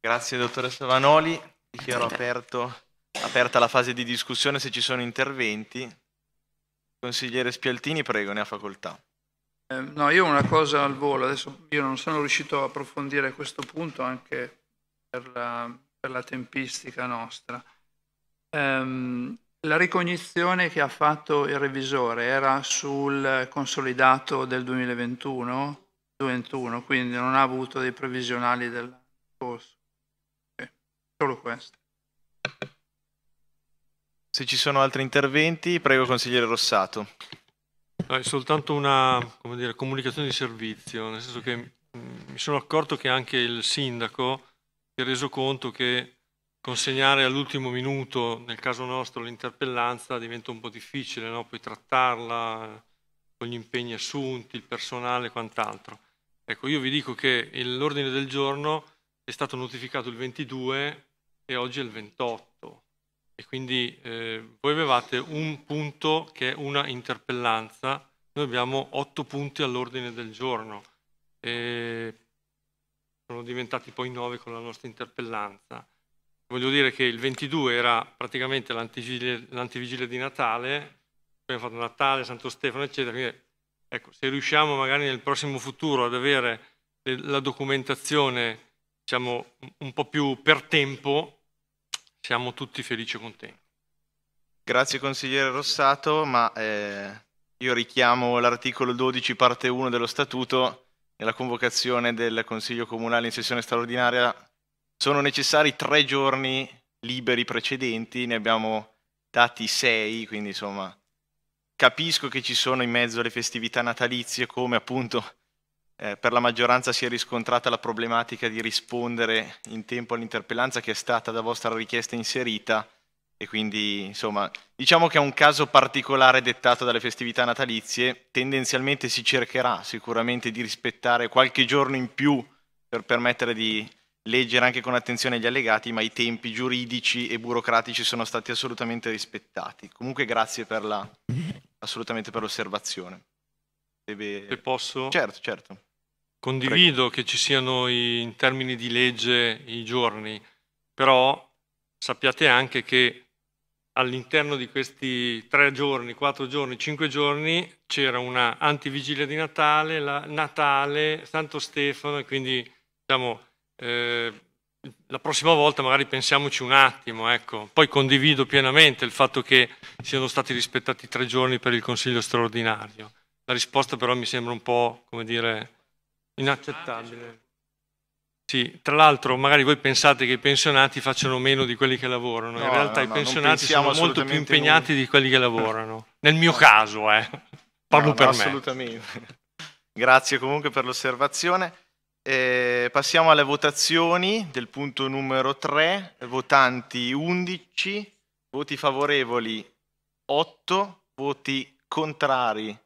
Grazie dottoressa Vanoli, dichiaro aperto, aperta la fase di discussione se ci sono interventi. Consigliere Spialtini, prego, ne ha facoltà. Eh, no, io una cosa al volo, adesso io non sono riuscito a approfondire questo punto anche per la, per la tempistica nostra. Um, la ricognizione che ha fatto il revisore era sul consolidato del 2021, 2021 quindi non ha avuto dei previsionali del corso. Solo questo. Se ci sono altri interventi, prego consigliere Rossato. No, è soltanto una dire, comunicazione di servizio, nel senso che mi sono accorto che anche il sindaco si è reso conto che consegnare all'ultimo minuto, nel caso nostro, l'interpellanza diventa un po' difficile, no? poi trattarla con gli impegni assunti, il personale e quant'altro. Ecco, io vi dico che l'ordine del giorno è stato notificato il 22, e oggi è il 28. E quindi eh, voi avevate un punto che è una interpellanza, noi abbiamo otto punti all'ordine del giorno. E sono diventati poi nove con la nostra interpellanza. Voglio dire che il 22 era praticamente l'antivigilia di Natale, abbiamo fatto Natale, Santo Stefano, eccetera. Quindi, ecco, se riusciamo magari nel prossimo futuro ad avere la documentazione diciamo, un po' più per tempo, siamo tutti felici e contenti. Grazie consigliere Rossato, ma eh, io richiamo l'articolo 12 parte 1 dello statuto nella convocazione del Consiglio Comunale in sessione straordinaria sono necessari tre giorni liberi precedenti, ne abbiamo dati sei, quindi insomma capisco che ci sono in mezzo alle festività natalizie come appunto eh, per la maggioranza si è riscontrata la problematica di rispondere in tempo all'interpellanza che è stata da vostra richiesta inserita e quindi insomma diciamo che è un caso particolare dettato dalle festività natalizie, tendenzialmente si cercherà sicuramente di rispettare qualche giorno in più per permettere di leggere anche con attenzione gli allegati, ma i tempi giuridici e burocratici sono stati assolutamente rispettati. Comunque grazie per la, assolutamente per l'osservazione deve... Se posso? Certo, certo. Condivido Prego. che ci siano i, in termini di legge i giorni, però sappiate anche che all'interno di questi tre giorni, quattro giorni, cinque giorni c'era una antivigilia di Natale, la, Natale, Santo Stefano e quindi diciamo, eh, la prossima volta magari pensiamoci un attimo, ecco. poi condivido pienamente il fatto che siano stati rispettati tre giorni per il Consiglio straordinario. La risposta però mi sembra un po', come dire, inaccettabile. Sì, tra l'altro magari voi pensate che i pensionati facciano meno di quelli che lavorano, no, in realtà no, no, i pensionati sono molto più impegnati nulla. di quelli che lavorano, nel mio caso, eh. parlo per me. Assolutamente. Grazie comunque per l'osservazione. Eh, passiamo alle votazioni del punto numero 3, votanti 11, voti favorevoli 8, voti contrari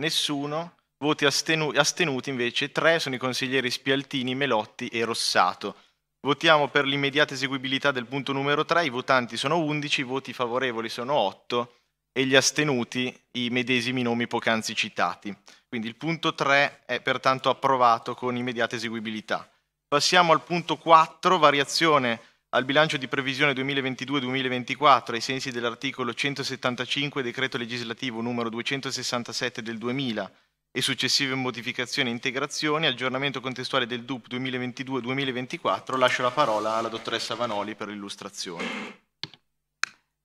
nessuno, voti astenu- astenuti invece tre sono i consiglieri Spialtini, Melotti e Rossato. Votiamo per l'immediata eseguibilità del punto numero 3, i votanti sono 11, i voti favorevoli sono 8 e gli astenuti i medesimi nomi poc'anzi citati. Quindi il punto 3 è pertanto approvato con immediata eseguibilità. Passiamo al punto 4, variazione al bilancio di previsione 2022-2024 ai sensi dell'articolo 175 decreto legislativo numero 267 del 2000 e successive modificazioni e integrazioni, aggiornamento contestuale del DUP 2022-2024, lascio la parola alla dottoressa Vanoli per l'illustrazione.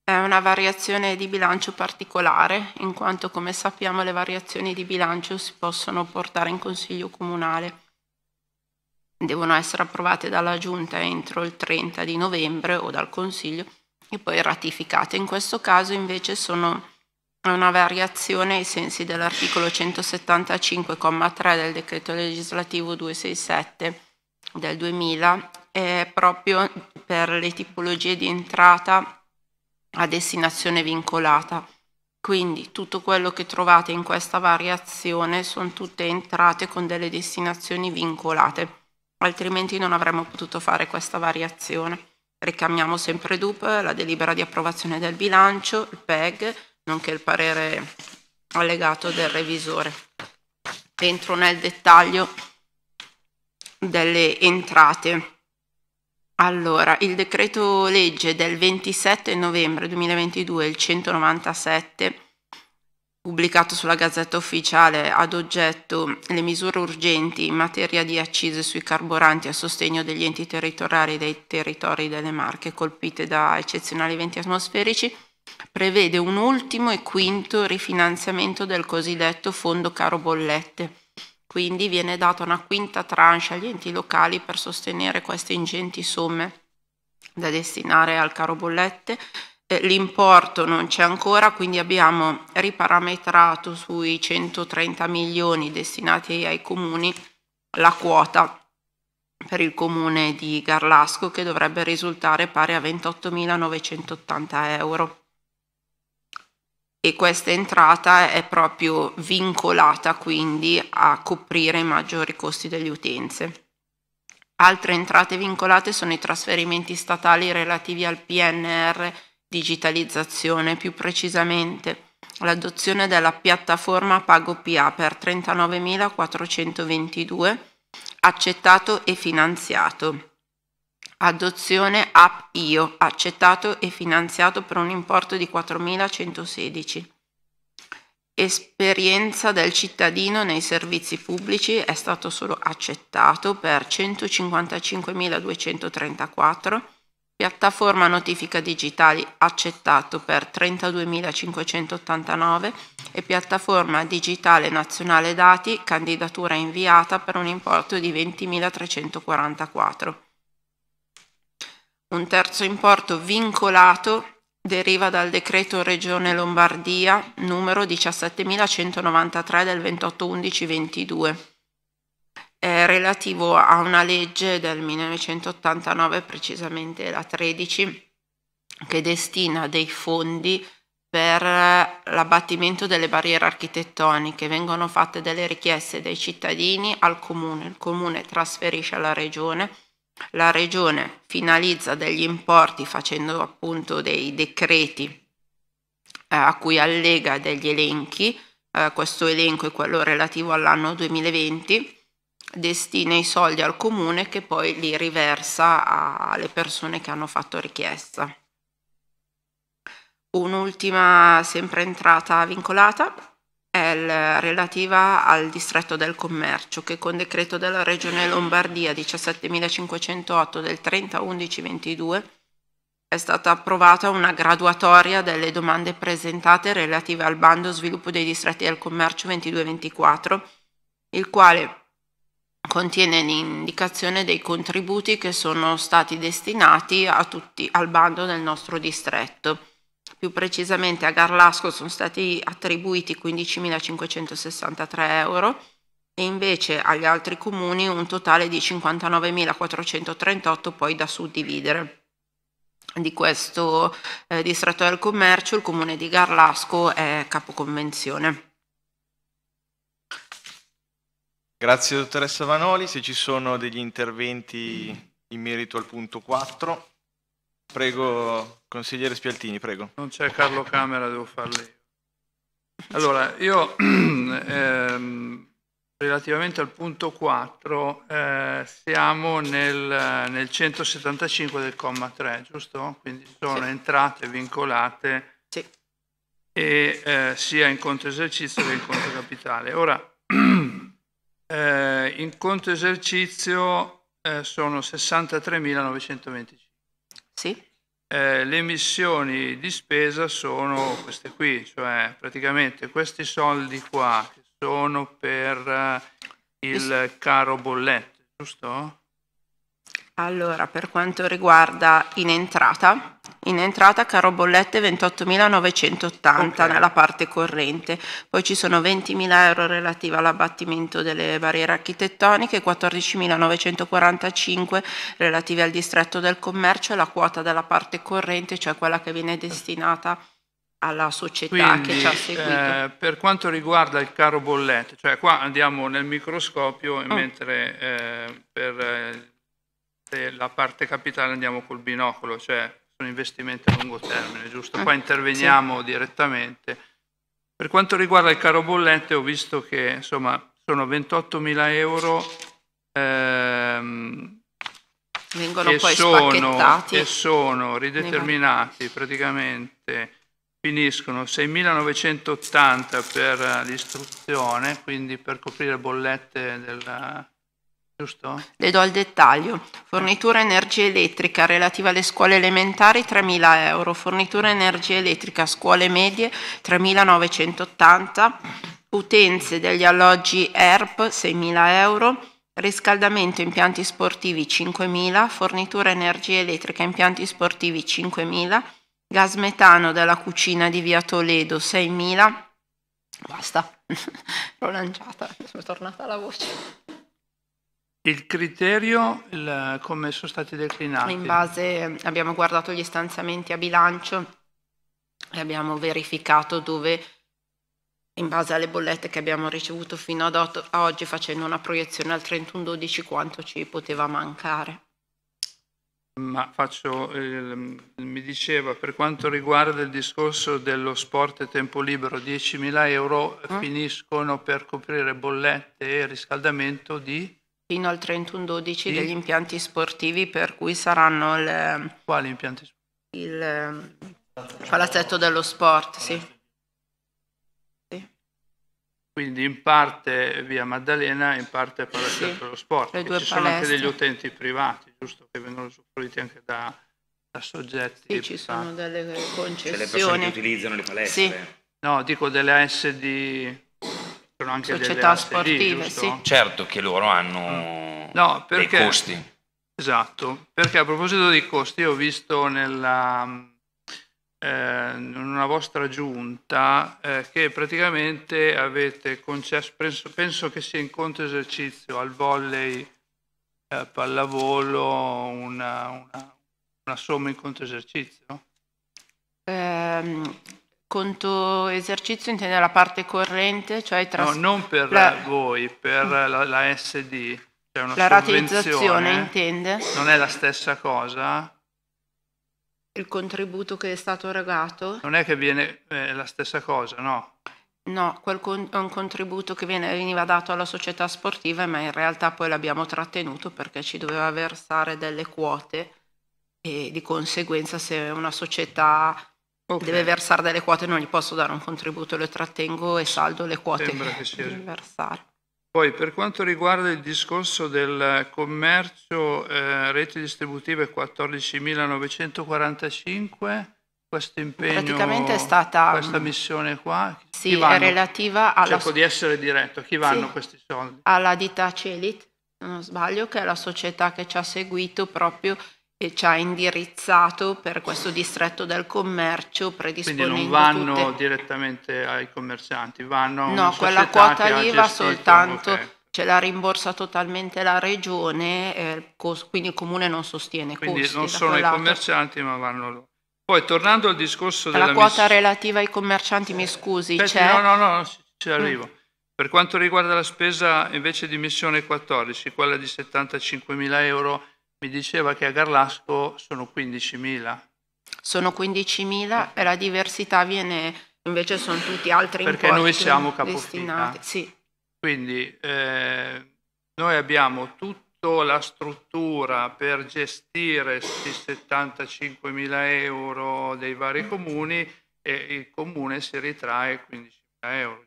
È una variazione di bilancio particolare, in quanto come sappiamo le variazioni di bilancio si possono portare in Consiglio Comunale devono essere approvate dalla Giunta entro il 30 di novembre o dal Consiglio e poi ratificate. In questo caso invece sono una variazione ai sensi dell'articolo 175,3 del decreto legislativo 267 del 2000 eh, proprio per le tipologie di entrata a destinazione vincolata. Quindi tutto quello che trovate in questa variazione sono tutte entrate con delle destinazioni vincolate altrimenti non avremmo potuto fare questa variazione. Ricamiamo sempre DUP, la delibera di approvazione del bilancio, il PEG, nonché il parere allegato del revisore. Entro nel dettaglio delle entrate. Allora, il decreto legge del 27 novembre 2022, il 197, pubblicato sulla Gazzetta Ufficiale ad oggetto le misure urgenti in materia di accise sui carburanti a sostegno degli enti territoriali dei territori delle Marche colpite da eccezionali eventi atmosferici, prevede un ultimo e quinto rifinanziamento del cosiddetto fondo caro bollette. Quindi viene data una quinta tranche agli enti locali per sostenere queste ingenti somme da destinare al caro bollette l'importo non c'è ancora, quindi abbiamo riparametrato sui 130 milioni destinati ai comuni la quota per il comune di Garlasco che dovrebbe risultare pari a 28.980 euro e questa entrata è proprio vincolata quindi a coprire i maggiori costi delle utenze. Altre entrate vincolate sono i trasferimenti statali relativi al PNR digitalizzazione più precisamente l'adozione della piattaforma PagoPA per 39.422 accettato e finanziato. Adozione App IO accettato e finanziato per un importo di 4.116. Esperienza del cittadino nei servizi pubblici è stato solo accettato per 155.234 piattaforma notifica digitali accettato per 32.589 e piattaforma digitale nazionale dati candidatura inviata per un importo di 20.344. Un terzo importo vincolato deriva dal decreto Regione Lombardia numero 17.193 del 28 22 eh, relativo a una legge del 1989, precisamente la 13, che destina dei fondi per l'abbattimento delle barriere architettoniche. Vengono fatte delle richieste dai cittadini al comune, il comune trasferisce alla regione, la regione finalizza degli importi facendo appunto dei decreti eh, a cui allega degli elenchi, eh, questo elenco è quello relativo all'anno 2020 destina i soldi al comune che poi li riversa alle persone che hanno fatto richiesta. Un'ultima sempre entrata vincolata è relativa al distretto del commercio che con decreto della Regione Lombardia 17.508 del 30-11-22 è stata approvata una graduatoria delle domande presentate relative al bando sviluppo dei distretti del commercio 22-24, il quale contiene l'indicazione dei contributi che sono stati destinati a tutti, al bando del nostro distretto. Più precisamente a Garlasco sono stati attribuiti 15.563 euro e invece agli altri comuni un totale di 59.438 poi da suddividere. Di questo eh, distretto del commercio il comune di Garlasco è capoconvenzione. Grazie dottoressa Vanoli, se ci sono degli interventi in merito al punto 4. Prego, consigliere Spialtini, prego. Non c'è Carlo Camera, devo farle io. Allora, io ehm, relativamente al punto 4 eh, siamo nel, nel, 175 del comma 3, giusto? Quindi sono sì. entrate vincolate sì. e, eh, sia in conto esercizio che in conto capitale. Ora, eh, in conto esercizio eh, sono 63.925. Sì. Eh, le missioni di spesa sono queste qui, cioè praticamente questi soldi qua che sono per eh, il caro bollette, giusto? Allora, per quanto riguarda in entrata, in entrata caro bollette 28.980 okay. nella parte corrente, poi ci sono 20.000 euro relativi all'abbattimento delle barriere architettoniche, 14.945 relativi al distretto del commercio e la quota della parte corrente, cioè quella che viene destinata alla società Quindi, che ci ha seguito. Eh, per quanto riguarda il caro bollette, cioè qua andiamo nel microscopio, oh. mentre eh, per... Eh, la parte capitale andiamo col binocolo, cioè sono investimenti a lungo termine, giusto? Qua ah, interveniamo sì. direttamente. Per quanto riguarda il caro bollente ho visto che insomma, sono 28 mila euro ehm, Vengono che, poi sono, che sono rideterminati praticamente, finiscono 6.980 per l'istruzione, quindi per coprire bollette della Giusto. Le do il dettaglio. Fornitura energia elettrica relativa alle scuole elementari 3.000 euro, fornitura energia elettrica scuole medie 3.980, utenze degli alloggi ERP 6.000 euro, riscaldamento impianti sportivi 5.000, fornitura energia elettrica impianti sportivi 5.000, gas metano della cucina di via Toledo 6.000. Basta, l'ho lanciata, sono tornata la voce. Il criterio il, come sono stati declinati? In base, abbiamo guardato gli stanziamenti a bilancio e abbiamo verificato dove, in base alle bollette che abbiamo ricevuto fino ad otto, a oggi, facendo una proiezione al 31-12, quanto ci poteva mancare. Ma faccio, eh, mi diceva, per quanto riguarda il discorso dello sport e tempo libero, 10.000 euro mm. finiscono per coprire bollette e riscaldamento di fino al 31-12 sì. degli impianti sportivi per cui saranno il... Quali impianti sportivi? Il palazzetto dello sport, sì. Quindi in parte via Maddalena in parte palazzetto sì, dello sport. Le due Ci palestre. sono anche degli utenti privati, giusto, che vengono usufruiti anche da, da soggetti. Sì, ci sono delle concessioni. Cioè le persone che utilizzano le palestre. Sì. No, dico delle ASD esistono anche società sportive, lì, sì. Certo che loro hanno mm. no, perché, dei costi. Esatto, perché a proposito dei costi, ho visto nella, eh, in una vostra giunta eh, che praticamente avete concesso, penso, penso, che sia in conto esercizio al volley, eh, pallavolo, una, una, una somma in conto esercizio? Um Conto esercizio intende la parte corrente, cioè tras- No, non per la... voi, per la, la SD. Cioè una la rateizzazione intende? Non è la stessa cosa? Il contributo che è stato erogato? Non è che viene eh, la stessa cosa, no? No, quel con- è un contributo che viene, veniva dato alla società sportiva, ma in realtà poi l'abbiamo trattenuto perché ci doveva versare delle quote e di conseguenza se una società Okay. Deve versare delle quote, non gli posso dare un contributo, le trattengo e saldo le quote Sembra che sia. deve versare. Poi per quanto riguarda il discorso del commercio, eh, rete distributiva 14.945, questo impegno, Praticamente è stata, questa mm, missione qua, sì, è relativa alla... Cerco di essere diretto, a chi vanno sì, questi soldi? Alla ditta Celit, se non sbaglio, che è la società che ci ha seguito proprio e ci ha indirizzato per questo distretto del commercio predisponendo Quindi non vanno tutte... direttamente ai commercianti, vanno No, quella quota lì va soltanto okay. ce la rimborsa totalmente la regione, eh, quindi il comune non sostiene quindi costi. Quindi non sono i commercianti, ma vanno loro. Poi tornando al discorso la della quota miss... relativa ai commercianti, mi scusi, c'è No, no, no, ci mm. arrivo. Mm. Per quanto riguarda la spesa invece di missione 14, quella di 75.000 euro mi diceva che a Garlasco sono 15.000. Sono 15.000 e la diversità viene, invece sono tutti altri Perché noi siamo capofila. Sì. Quindi eh, noi abbiamo tutta la struttura per gestire questi 75.000 euro dei vari comuni e il comune si ritrae 15.000 euro.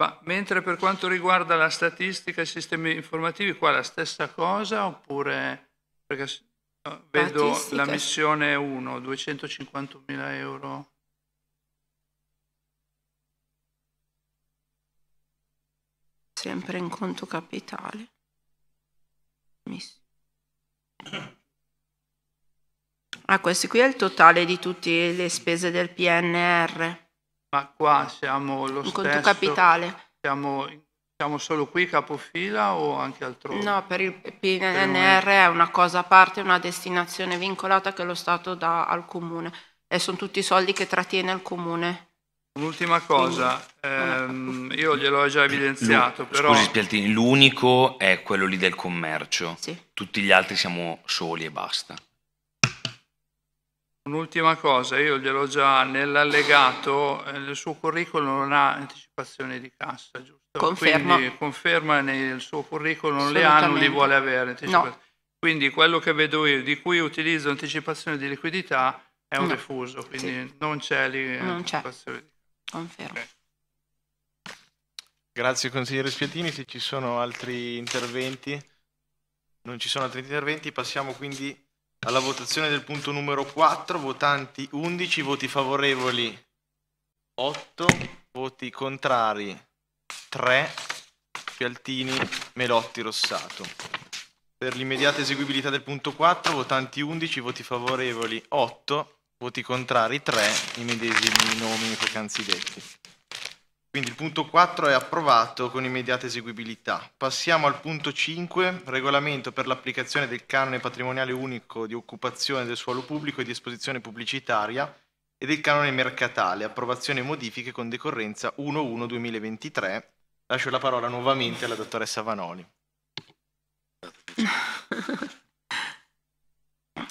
Ma mentre per quanto riguarda la statistica e i sistemi informativi, qua la stessa cosa oppure perché vedo la missione 1, mila euro? Sempre in conto capitale. Miss. Ah, questo qui è il totale di tutte le spese del PNR ma qua siamo lo un conto capitale. Siamo, siamo, solo qui capofila o anche altrove? No, per il PNR è una cosa a parte, una destinazione vincolata che lo Stato dà al Comune e sono tutti i soldi che trattiene il Comune. Un'ultima cosa, ehm, io gliel'ho già evidenziato, Lu- però... Scusi Spialtini, l'unico è quello lì del commercio, sì. tutti gli altri siamo soli e basta. Un'ultima cosa, io gliel'ho già nell'allegato, il eh, suo curriculum non ha anticipazione di cassa, giusto? Confermo. Quindi conferma nel suo curriculum, non le ha, non li vuole avere. No. Quindi quello che vedo io, di cui utilizzo anticipazione di liquidità, è un no. refuso, quindi sì. non c'è lì non c'è. Confermo. Okay. Grazie consigliere Spiatini, se ci sono altri interventi, non ci sono altri interventi, passiamo quindi alla votazione del punto numero 4, votanti 11, voti favorevoli 8, voti contrari 3, Pialtini, Melotti, Rossato. Per l'immediata eseguibilità del punto 4, votanti 11, voti favorevoli 8, voti contrari 3, i medesimi nomi poc'anzi detti. Quindi il punto 4 è approvato con immediata eseguibilità. Passiamo al punto 5, regolamento per l'applicazione del canone patrimoniale unico di occupazione del suolo pubblico e di esposizione pubblicitaria e del canone mercatale, approvazione e modifiche con decorrenza 1-1-2023. Lascio la parola nuovamente alla dottoressa Vanoli.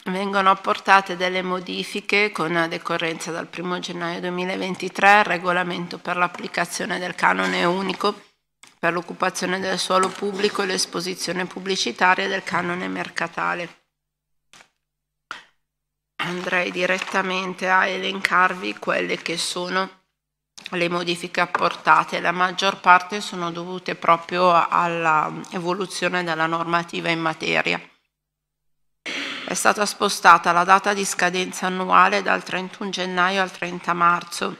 Vengono apportate delle modifiche con decorrenza dal 1 gennaio 2023 al regolamento per l'applicazione del canone unico per l'occupazione del suolo pubblico e l'esposizione pubblicitaria del canone mercatale. Andrei direttamente a elencarvi quelle che sono le modifiche apportate. La maggior parte sono dovute proprio all'evoluzione della normativa in materia è stata spostata la data di scadenza annuale dal 31 gennaio al 30 marzo,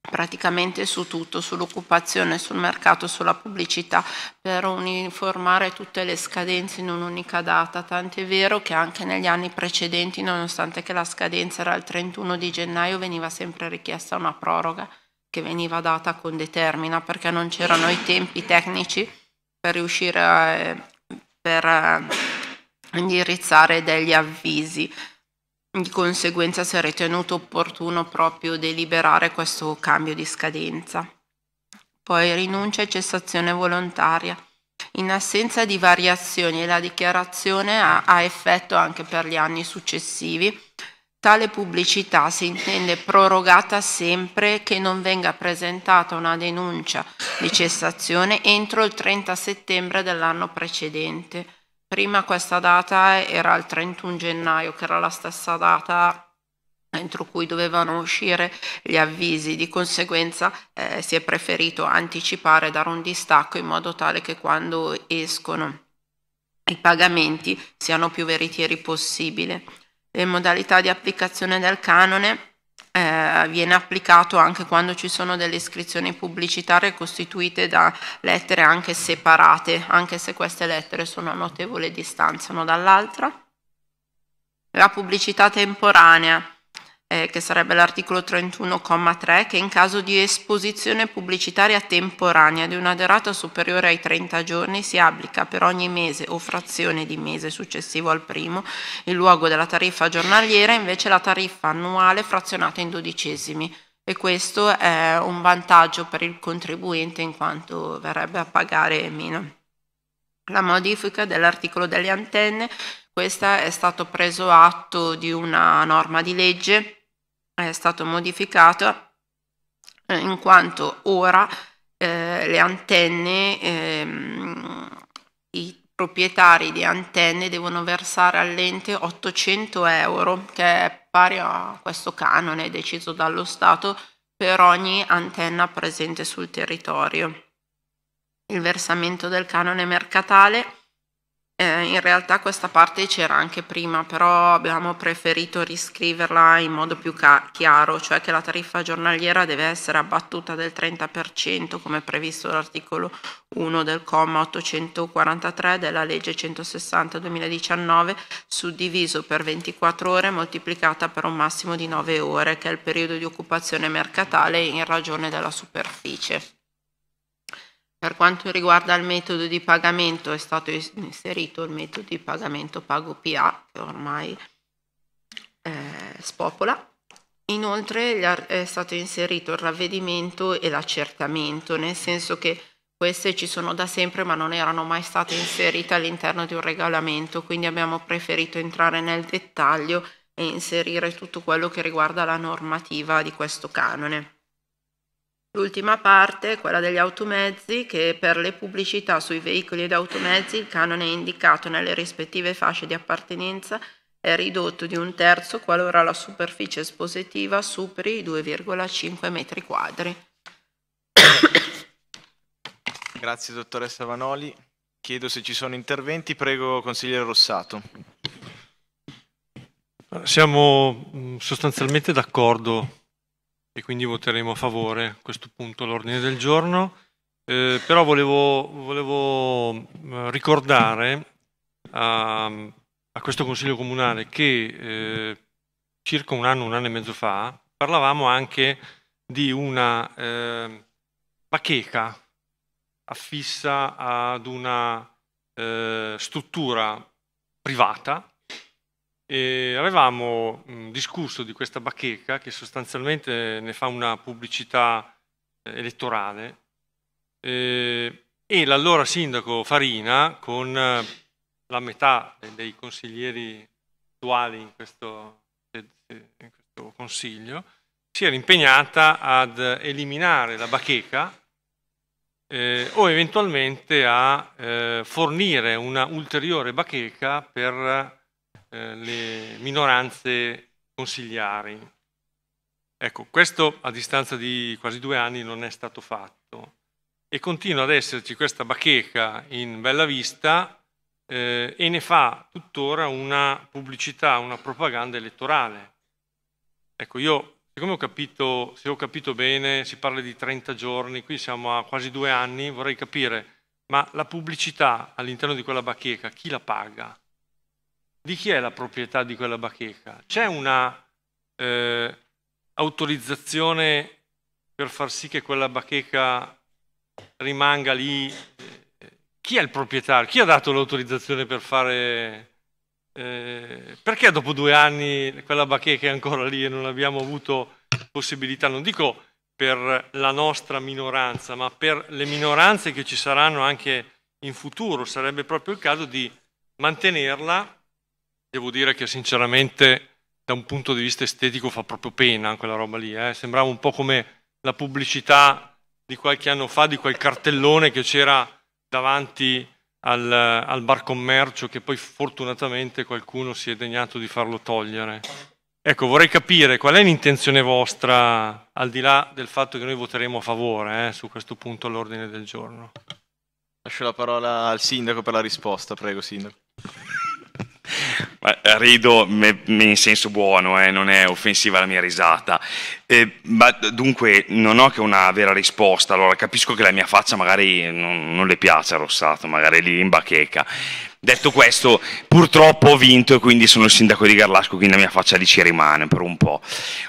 praticamente su tutto, sull'occupazione, sul mercato, sulla pubblicità, per uniformare tutte le scadenze in un'unica data, tant'è vero che anche negli anni precedenti, nonostante che la scadenza era il 31 di gennaio, veniva sempre richiesta una proroga che veniva data con determina perché non c'erano i tempi tecnici per riuscire a, eh, per eh, indirizzare degli avvisi. Di conseguenza si è ritenuto opportuno proprio deliberare questo cambio di scadenza. Poi rinuncia e cessazione volontaria. In assenza di variazioni la dichiarazione ha, ha effetto anche per gli anni successivi. Tale pubblicità si intende prorogata sempre che non venga presentata una denuncia di cessazione entro il 30 settembre dell'anno precedente Prima questa data era il 31 gennaio, che era la stessa data entro cui dovevano uscire gli avvisi, di conseguenza eh, si è preferito anticipare, dare un distacco in modo tale che quando escono i pagamenti siano più veritieri possibile. Le modalità di applicazione del canone eh, viene applicato anche quando ci sono delle iscrizioni pubblicitarie costituite da lettere anche separate, anche se queste lettere sono a notevole distanza una dall'altra. La pubblicità temporanea eh, che sarebbe l'articolo 31,3, che in caso di esposizione pubblicitaria temporanea di una durata superiore ai 30 giorni si applica per ogni mese o frazione di mese successivo al primo, in luogo della tariffa giornaliera invece la tariffa annuale frazionata in dodicesimi. E questo è un vantaggio per il contribuente in quanto verrebbe a pagare meno la modifica dell'articolo delle antenne, questa è stato preso atto di una norma di legge, è stato modificato eh, in quanto ora eh, le antenne, ehm, i proprietari di antenne devono versare all'ente 800 euro, che è pari a questo canone deciso dallo Stato per ogni antenna presente sul territorio il versamento del canone mercatale. Eh, in realtà questa parte c'era anche prima, però abbiamo preferito riscriverla in modo più chiaro, cioè che la tariffa giornaliera deve essere abbattuta del 30% come previsto dall'articolo 1 del comma 843 della legge 160-2019, suddiviso per 24 ore moltiplicata per un massimo di 9 ore, che è il periodo di occupazione mercatale in ragione della superficie. Per quanto riguarda il metodo di pagamento è stato inserito il metodo di pagamento PagoPA che ormai eh, spopola. Inoltre è stato inserito il ravvedimento e l'accertamento, nel senso che queste ci sono da sempre ma non erano mai state inserite all'interno di un regolamento, quindi abbiamo preferito entrare nel dettaglio e inserire tutto quello che riguarda la normativa di questo canone. L'ultima parte, quella degli automezzi, che per le pubblicità sui veicoli ed automezzi il canone indicato nelle rispettive fasce di appartenenza è ridotto di un terzo qualora la superficie espositiva superi i 2,5 metri quadri. Grazie dottoressa Vanoli. Chiedo se ci sono interventi, prego consigliere Rossato. Siamo mm, sostanzialmente d'accordo e quindi voteremo a favore a questo punto l'ordine del giorno. Eh, però volevo, volevo eh, ricordare a, a, questo Consiglio Comunale che eh, circa un anno, un anno e mezzo fa, parlavamo anche di una eh, bacheca affissa ad una eh, struttura privata e avevamo mh, discusso di questa bacheca che sostanzialmente ne fa una pubblicità eh, elettorale eh, e l'allora sindaco Farina con eh, la metà dei consiglieri attuali in questo, eh, in questo consiglio si era impegnata ad eliminare la bacheca eh, o eventualmente a eh, fornire una ulteriore bacheca per eh, le minoranze consigliari. Ecco, questo a distanza di quasi due anni non è stato fatto e continua ad esserci questa bacheca in bella vista eh, e ne fa tuttora una pubblicità, una propaganda elettorale. Ecco, io, siccome ho capito, se ho capito bene, si parla di 30 giorni, qui siamo a quasi due anni, vorrei capire, ma la pubblicità all'interno di quella bacheca, chi la paga? di chi è la proprietà di quella bacheca? C'è una eh, autorizzazione per far sì che quella bacheca rimanga lì? Chi è il proprietario? Chi ha dato l'autorizzazione per fare... Eh, perché dopo due anni quella bacheca è ancora lì e non abbiamo avuto possibilità, non dico per la nostra minoranza, ma per le minoranze che ci saranno anche in futuro, sarebbe proprio il caso di mantenerla devo dire che sinceramente da un punto di vista estetico fa proprio pena quella roba lì, eh? sembrava un po' come la pubblicità di qualche anno fa di quel cartellone che c'era davanti al, al bar commercio che poi fortunatamente qualcuno si è degnato di farlo togliere. Ecco, vorrei capire qual è l'intenzione vostra, al di là del fatto che noi voteremo a favore eh, su questo punto all'ordine del giorno. Lascio la parola al sindaco per la risposta, prego sindaco. Eh, rido in senso buono, eh, non è offensiva la mia risata. Eh, ma, dunque non ho che una vera risposta, allora capisco che la mia faccia magari non, non le piace a Rossato, magari lì in bacheca. Detto questo, purtroppo ho vinto e quindi sono il sindaco di Garlasco, quindi la mia faccia lì ci rimane per un po'.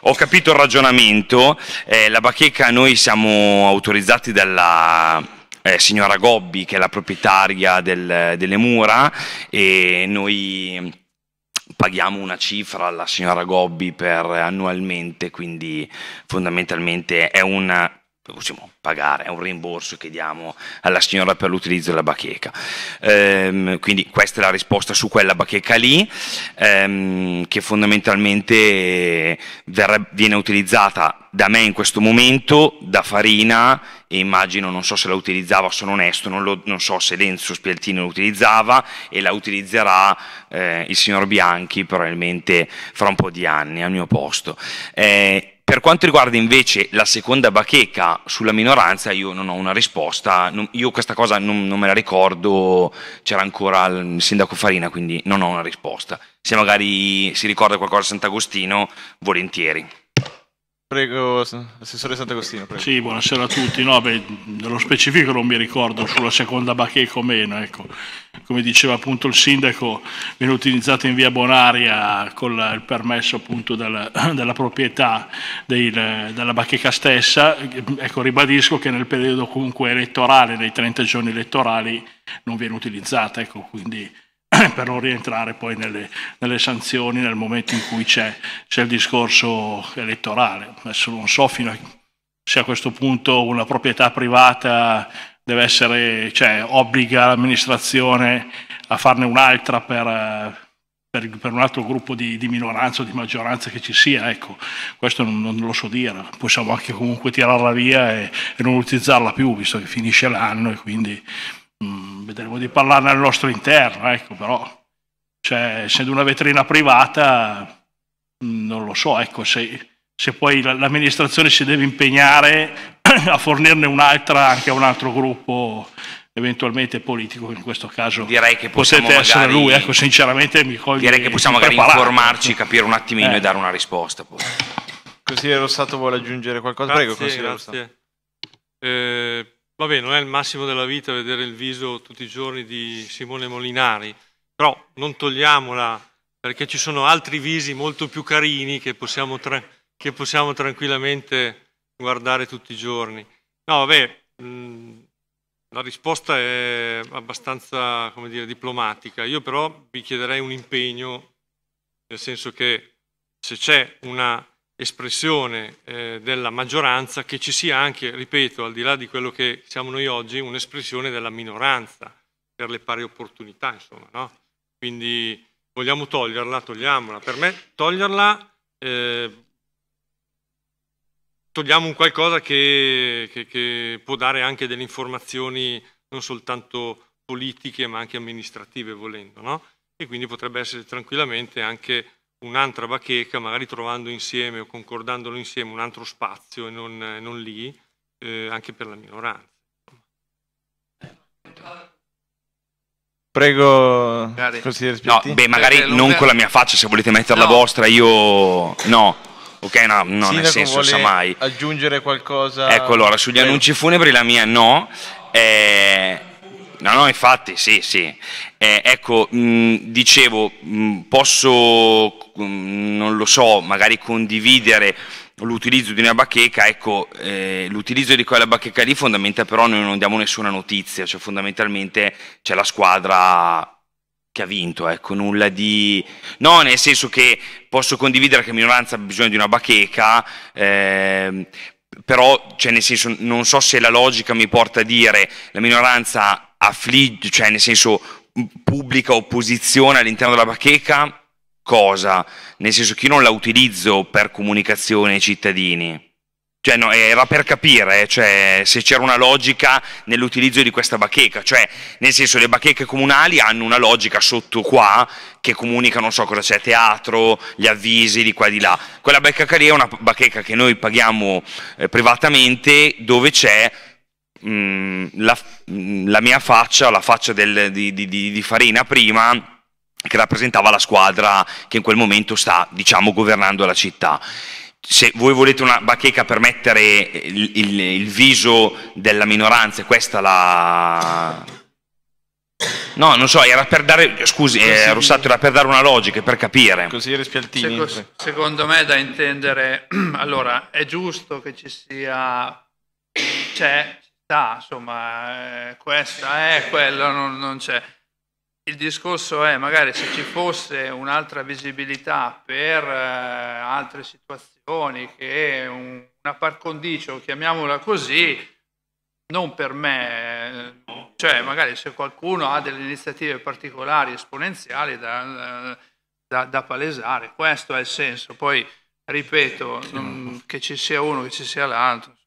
Ho capito il ragionamento, eh, la bacheca noi siamo autorizzati dalla, eh, signora Gobbi, che è la proprietaria del, delle mura, e noi paghiamo una cifra alla signora Gobbi per annualmente, quindi fondamentalmente è una, pagare, è un rimborso che diamo alla signora per l'utilizzo della bacheca. Ehm, quindi questa è la risposta su quella bacheca lì, ehm, che fondamentalmente eh, verrà, viene utilizzata da me in questo momento, da Farina, e immagino, non so se la utilizzava, sono onesto, non, lo, non so se Lenzo Spieltino la utilizzava e la utilizzerà eh, il signor Bianchi probabilmente fra un po' di anni al mio posto. Eh, per quanto riguarda invece la seconda bacheca sulla minoranza, io non ho una risposta, non, io questa cosa non, non, me la ricordo, c'era ancora il sindaco Farina, quindi non ho una risposta. Se magari si ricorda qualcosa a Sant'Agostino, volentieri. Prego, Assessore Sant'Agostino. Sì, buonasera a tutti. No, beh, nello specifico non mi ricordo sulla seconda bacheca o meno. Ecco. Come diceva appunto il sindaco, viene utilizzata in via bonaria con il permesso appunto della, della proprietà del, della bacheca stessa. Ecco, ribadisco che nel periodo comunque elettorale, nei 30 giorni elettorali, non viene utilizzata. Ecco, quindi per non rientrare poi nelle, nelle sanzioni nel momento in cui c'è, c'è, il discorso elettorale. Adesso non so fino a, se a questo punto una proprietà privata deve essere, cioè, obbliga l'amministrazione a farne un'altra per, per, per un altro gruppo di, di, minoranza o di maggioranza che ci sia, ecco, questo non, non lo so dire, possiamo anche comunque tirarla via e, e non utilizzarla più, visto che finisce l'anno e quindi Mm, vedremo di parlarne al nostro interno, ecco, però cioè, essendo una vetrina privata mm, non lo so, ecco, se, se poi l'amministrazione si deve impegnare a fornirne un'altra anche a un altro gruppo eventualmente politico, in questo caso direi che potete essere magari, lui, ecco sinceramente mi coglie Direi che possiamo magari informarci, capire un attimino eh. e dare una risposta. Poi. Consigliere Rossato vuole aggiungere qualcosa? Grazie, Prego, consigliere grazie. Rossato. Eh, Vabbè, non è il massimo della vita vedere il viso tutti i giorni di Simone Molinari, però non togliamola perché ci sono altri visi molto più carini che possiamo, tra che possiamo tranquillamente guardare tutti i giorni. No, vabbè, mh, mm, la risposta è abbastanza, come dire, diplomatica. Io però vi chiederei un impegno, nel senso che se c'è una espressione eh, della maggioranza che ci sia anche, ripeto, al di là di quello che siamo noi oggi, un'espressione della minoranza per le pari opportunità, insomma, no? Quindi vogliamo toglierla, togliamola. Per me toglierla, eh, togliamo un qualcosa che, che, che può dare anche delle informazioni non soltanto politiche ma anche amministrative volendo, no? E quindi potrebbe essere tranquillamente anche un'altra bacheca, magari trovando insieme o concordandolo insieme un altro spazio e non, eh, non lì, eh, anche per la minoranza. Prego, consigliere Spietti. No, beh, magari non con la mia faccia, se volete mettere no. la vostra, io no. Ok, no, no nel senso, sa mai. Aggiungere qualcosa? Ecco, allora, sugli Prego. annunci funebri la mia no. Eh, No, no, infatti, sì, sì. Eh, ecco, mh, mm, dicevo, mh, mm, posso, mh, mm, non lo so, magari condividere l'utilizzo di una bacheca, ecco, eh, l'utilizzo di quella bacheca lì fondamentalmente però noi non diamo nessuna notizia, cioè fondamentalmente c'è la squadra che ha vinto, ecco, nulla di... No, nel senso che posso condividere che la minoranza ha bisogno di una bacheca, eh, però, cioè, nel senso, non so se la logica mi porta a dire la minoranza affligge, cioè nel senso pubblica opposizione all'interno della bacheca, cosa? Nel senso che io non la utilizzo per comunicazione ai cittadini. Cioè, no, era per capire eh, cioè, se c'era una logica nell'utilizzo di questa bacheca. Cioè, nel senso, le bacheche comunali hanno una logica sotto qua che comunica, non so cosa c'è, teatro, gli avvisi di qua e di là. Quella bacheca lì è una bacheca che noi paghiamo eh, privatamente dove c'è Mm, la, mm, la, mia faccia, la faccia del, di, di, di Farina prima, che rappresentava la squadra che in quel momento sta, diciamo, governando la città se voi volete una bacheca per mettere il, il, il viso della minoranza, questa la... No, non so, era per dare... Scusi, eh, Rossato, era per dare una logica, per capire. Così Respialtini. Seco, secondo me da intendere... Allora, è giusto che ci sia... C'è ah, insomma, eh, questa è, eh, quella non, non c'è. Il discorso è magari se ci fosse un'altra visibilità per eh, altre situazioni che un, una par condicio, chiamiamola così, non per me, eh, cioè magari se qualcuno ha delle iniziative particolari, esponenziali da, da, da palesare, questo è il senso. Poi ripeto, non, che ci sia uno, che ci sia l'altro,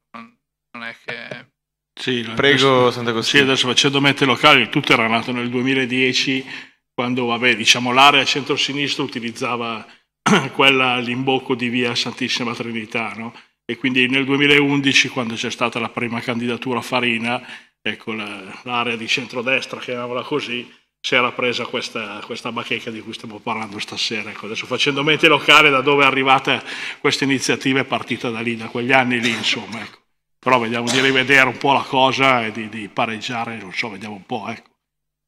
non è che sì, Prego adesso, Sant'Agostino. Sì, adesso facendo mente locale, il tutto era nato nel 2010 quando vabbè, diciamo, l'area centro-sinistra utilizzava quella all'imbocco di via Santissima Trinità no? e quindi nel 2011 quando c'è stata la prima candidatura a Farina, ecco, la, l'area di centrodestra, chiamiamola così, si era presa questa, questa, bacheca di cui stiamo parlando stasera. Ecco, adesso facendo mente locale da dove è arrivata questa iniziativa è partita da lì, da quegli anni lì insomma. Ecco però vediamo di rivedere un po' la cosa e di, di pareggiare, non so, vediamo un po', ecco,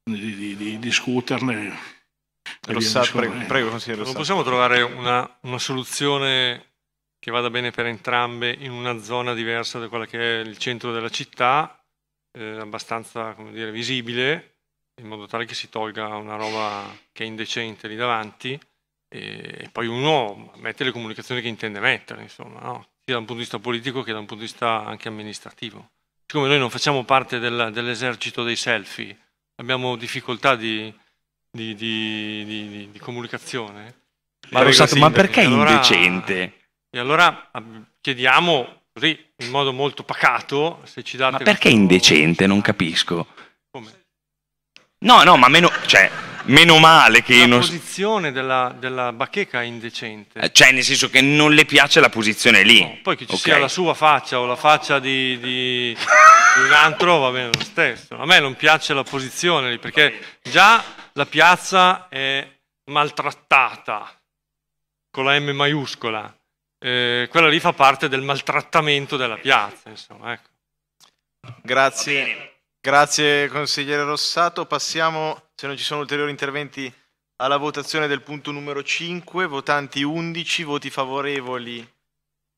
di, di, di discuterne. Rossat, prego, prego consigliere Non possiamo trovare una, una, soluzione che vada bene per entrambe in una zona diversa da quella che è il centro della città, eh, abbastanza dire, visibile, in modo tale che si tolga una roba che è indecente lì davanti e, e poi uno mette le comunicazioni che intende mettere, insomma, no? sia da un punto di vista politico che da un punto di vista anche amministrativo. Siccome noi non facciamo parte del, dell'esercito dei selfie, abbiamo difficoltà di, di, di, di comunicazione. Ma, Rosato, ma perché è allora, indecente? E allora chiediamo così, in modo molto pacato, se ci date... Ma perché questo... indecente? Non capisco. Come? No, no, ma meno... Cioè, meno male che... La non... posizione della, della, bacheca è indecente. Eh, cioè nel senso che non le piace la posizione lì. No, poi che ci okay. sia la sua faccia o la faccia di, di, di un altro va bene lo stesso. A me non piace la posizione lì perché già la piazza è maltrattata con la M maiuscola. Eh, quella lì fa parte del maltrattamento della piazza. Insomma, ecco. Grazie. Grazie consigliere Rossato. Passiamo se non ci sono ulteriori interventi alla votazione del punto numero 5, votanti 11, voti favorevoli,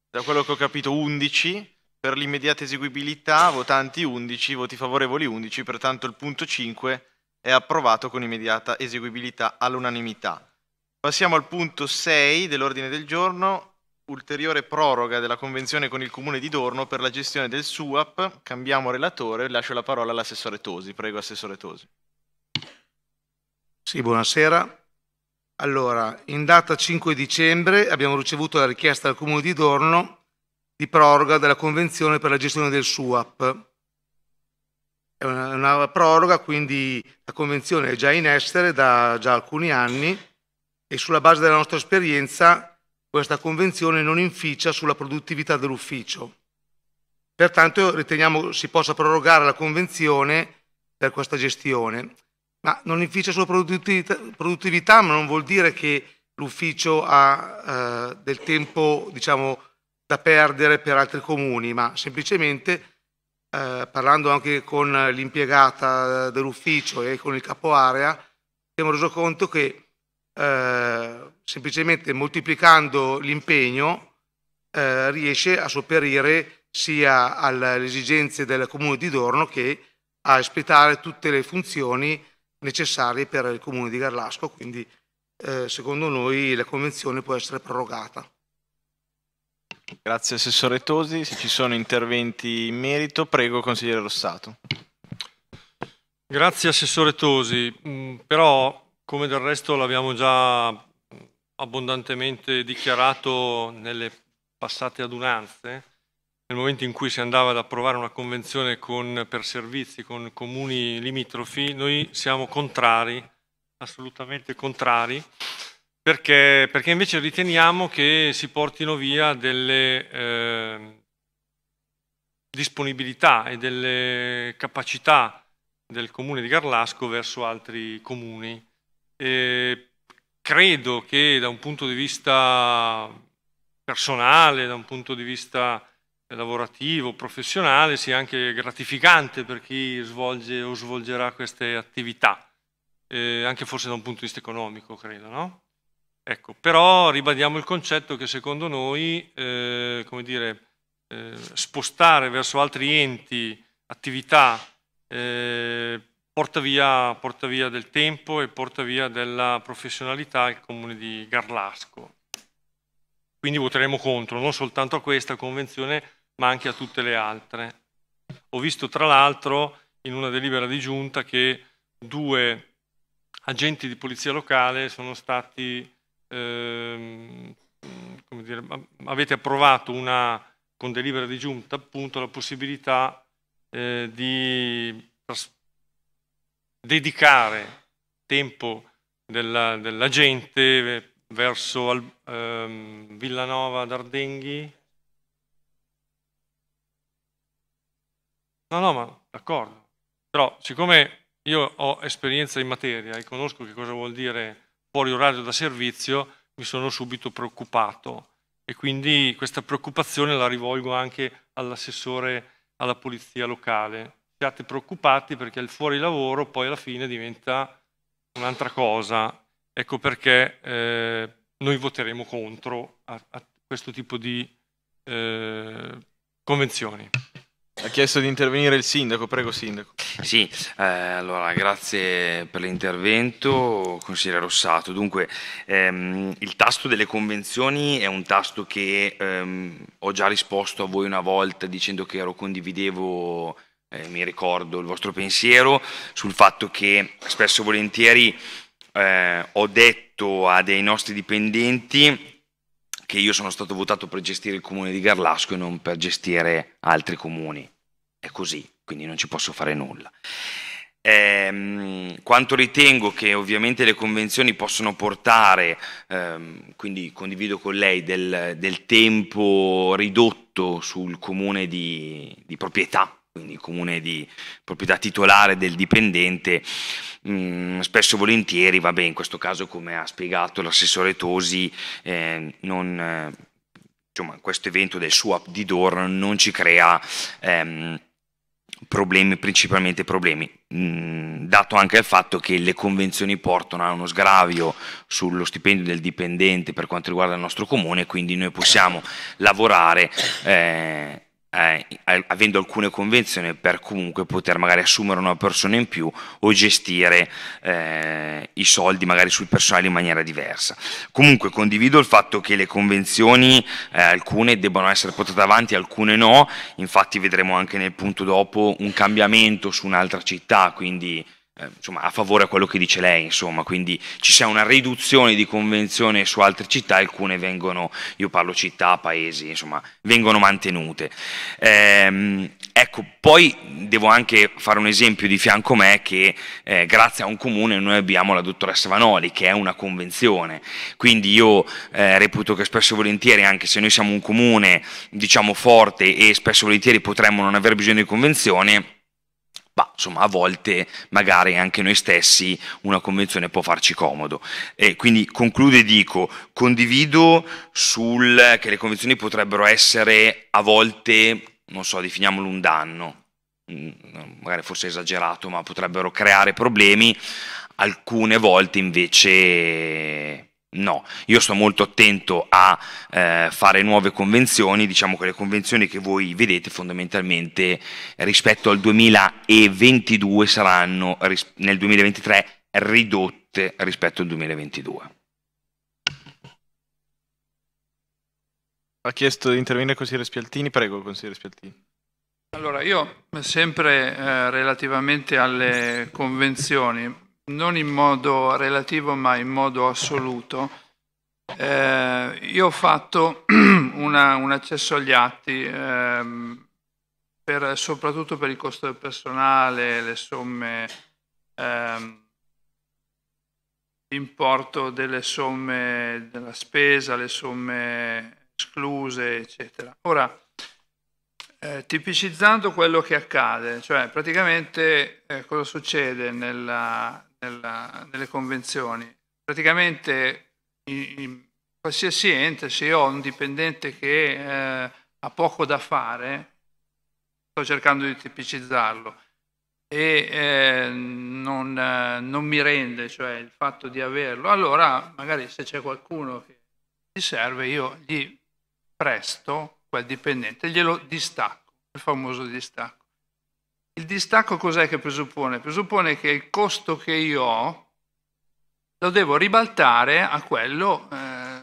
da quello che ho capito 11, per l'immediata eseguibilità, votanti 11, voti favorevoli 11, pertanto il punto 5 è approvato con immediata eseguibilità all'unanimità. Passiamo al punto 6 dell'ordine del giorno, ulteriore proroga della convenzione con il Comune di Dorno per la gestione del SUAP. Cambiamo relatore, lascio la parola all'assessore Tosi. Prego, assessore Tosi. Sì, buonasera. Allora, in data 5 dicembre abbiamo ricevuto la richiesta dal Comune di Dorno di proroga della Convenzione per la gestione del SUAP. È una, una proroga, quindi la Convenzione è già in essere da già alcuni anni e sulla base della nostra esperienza questa Convenzione non inficia sulla produttività dell'ufficio. Pertanto riteniamo si possa prorogare la Convenzione per questa gestione. Ma non inficia sulla produttività, produttività, ma non vuol dire che l'ufficio ha eh, del tempo, diciamo, da perdere per altri comuni, ma semplicemente eh, parlando anche con l'impiegata dell'ufficio e con il capo area, siamo reso conto che eh, semplicemente moltiplicando l'impegno eh, riesce a sopperire sia alle esigenze del comune di Dorno che a espletare tutte le funzioni necessari per il comune di Garlasco, quindi eh, secondo noi la convenzione può essere prorogata. Grazie Assessore Tosi, se ci sono interventi in merito prego Consigliere Rossato. Grazie Assessore Tosi, mm, però come del resto l'abbiamo già abbondantemente dichiarato nelle passate adunanze, nel momento in cui si andava ad approvare una convenzione con, per servizi con comuni limitrofi, noi siamo contrari, assolutamente contrari, perché, perché invece riteniamo che si portino via delle eh, disponibilità e delle capacità del comune di Garlasco verso altri comuni. E credo che da un punto di vista personale, da un punto di vista lavorativo, professionale, sia anche gratificante per chi svolge o svolgerà queste attività, eh, anche forse da un punto di vista economico, credo, no? Ecco, però ribadiamo il concetto che secondo noi, eh, come dire, eh, spostare verso altri enti attività eh, porta via, porta via del tempo e porta via della professionalità al comune di Garlasco. Quindi voteremo contro non soltanto a questa convenzione, ma anche a tutte le altre. Ho visto tra l'altro in una delibera di giunta che due agenti di polizia locale sono stati, ehm, come dire, avete approvato una, con delibera di giunta appunto la possibilità eh, di dedicare tempo della, dell'agente verso al, ehm, Villanova d'Ardenghi, No, no, ma d'accordo. Però siccome io ho esperienza in materia e conosco che cosa vuol dire fuori orario da servizio, mi sono subito preoccupato e quindi questa preoccupazione la rivolgo anche all'assessore alla polizia locale. Siate preoccupati perché il fuori lavoro poi alla fine diventa un'altra cosa. Ecco perché eh, noi voteremo contro a, a questo tipo di eh, convenzioni. Ha chiesto di intervenire il sindaco, prego sindaco. Sì, eh, allora grazie per l'intervento, consigliere Rossato. Dunque, ehm, il tasto delle convenzioni è un tasto che ehm, ho già risposto a voi una volta dicendo che ero condividevo, eh, mi ricordo, il vostro pensiero sul fatto che spesso e volentieri eh, ho detto a dei nostri dipendenti che io sono stato votato per gestire il comune di Garlasco e non per gestire altri comuni è così, quindi non ci posso fare nulla. Eh, quanto ritengo che ovviamente le convenzioni possono portare, ehm, quindi condivido con lei, del, del, tempo ridotto sul comune di, di proprietà, quindi il comune di proprietà titolare del dipendente, mh, mm, spesso e volentieri, vabbè, in questo caso come ha spiegato l'assessore Tosi, eh, non, eh, insomma, questo evento del swap di Dorn non ci crea... Ehm, problemi, principalmente problemi, mh, mm, dato anche il fatto che le convenzioni portano a uno sgravio sullo stipendio del dipendente per quanto riguarda il nostro comune, quindi noi possiamo lavorare eh, eh, avendo alcune convenzioni per comunque poter magari assumere una persona in più o gestire eh, i soldi magari sul personale in maniera diversa. Comunque condivido il fatto che le convenzioni eh, alcune debbano essere portate avanti, alcune no, infatti vedremo anche nel punto dopo un cambiamento su un'altra città, quindi eh, insomma, a favore a quello che dice lei, insomma, quindi ci sia una riduzione di convenzione su altre città, alcune vengono, io parlo città, paesi, insomma, vengono mantenute. Ehm, ecco, poi devo anche fare un esempio di fianco a me che eh, grazie a un comune noi abbiamo la dottoressa Vanoli, che è una convenzione, quindi io eh, reputo che spesso e volentieri, anche se noi siamo un comune, diciamo, forte e spesso e volentieri potremmo non aver bisogno di convenzione, ma insomma a volte magari anche noi stessi una convenzione può farci comodo. E quindi concludo e dico, condivido sul che le convenzioni potrebbero essere a volte, non so, definiamolo un danno, mm, mm, magari fosse esagerato, ma potrebbero creare problemi, alcune volte invece No, io sto molto attento a eh, fare nuove convenzioni, diciamo che le convenzioni che voi vedete fondamentalmente rispetto al 2022 saranno nel 2023 ridotte rispetto al 2022. Ha chiesto di intervenire il consigliere Spialtini, prego consigliere Spialtini. Allora, io sempre eh, relativamente alle convenzioni, non in modo relativo ma in modo assoluto. Eh, io ho fatto una, un accesso agli atti, ehm, per, soprattutto per il costo del personale, le somme, ehm, l'importo delle somme della spesa, le somme escluse, eccetera. Ora, eh, tipicizzando quello che accade, cioè praticamente eh, cosa succede nella, nella, nelle convenzioni. Praticamente in, in, qualsiasi ente, se io ho un dipendente che eh, ha poco da fare, sto cercando di tipicizzarlo, e eh, non, eh, non, mi rende, cioè il fatto di averlo, allora magari se c'è qualcuno che gli serve, io gli presto quel dipendente, glielo distacco, il famoso distacco. Il distacco cos'è che presuppone? Presuppone che il costo che io ho lo devo ribaltare a quello eh,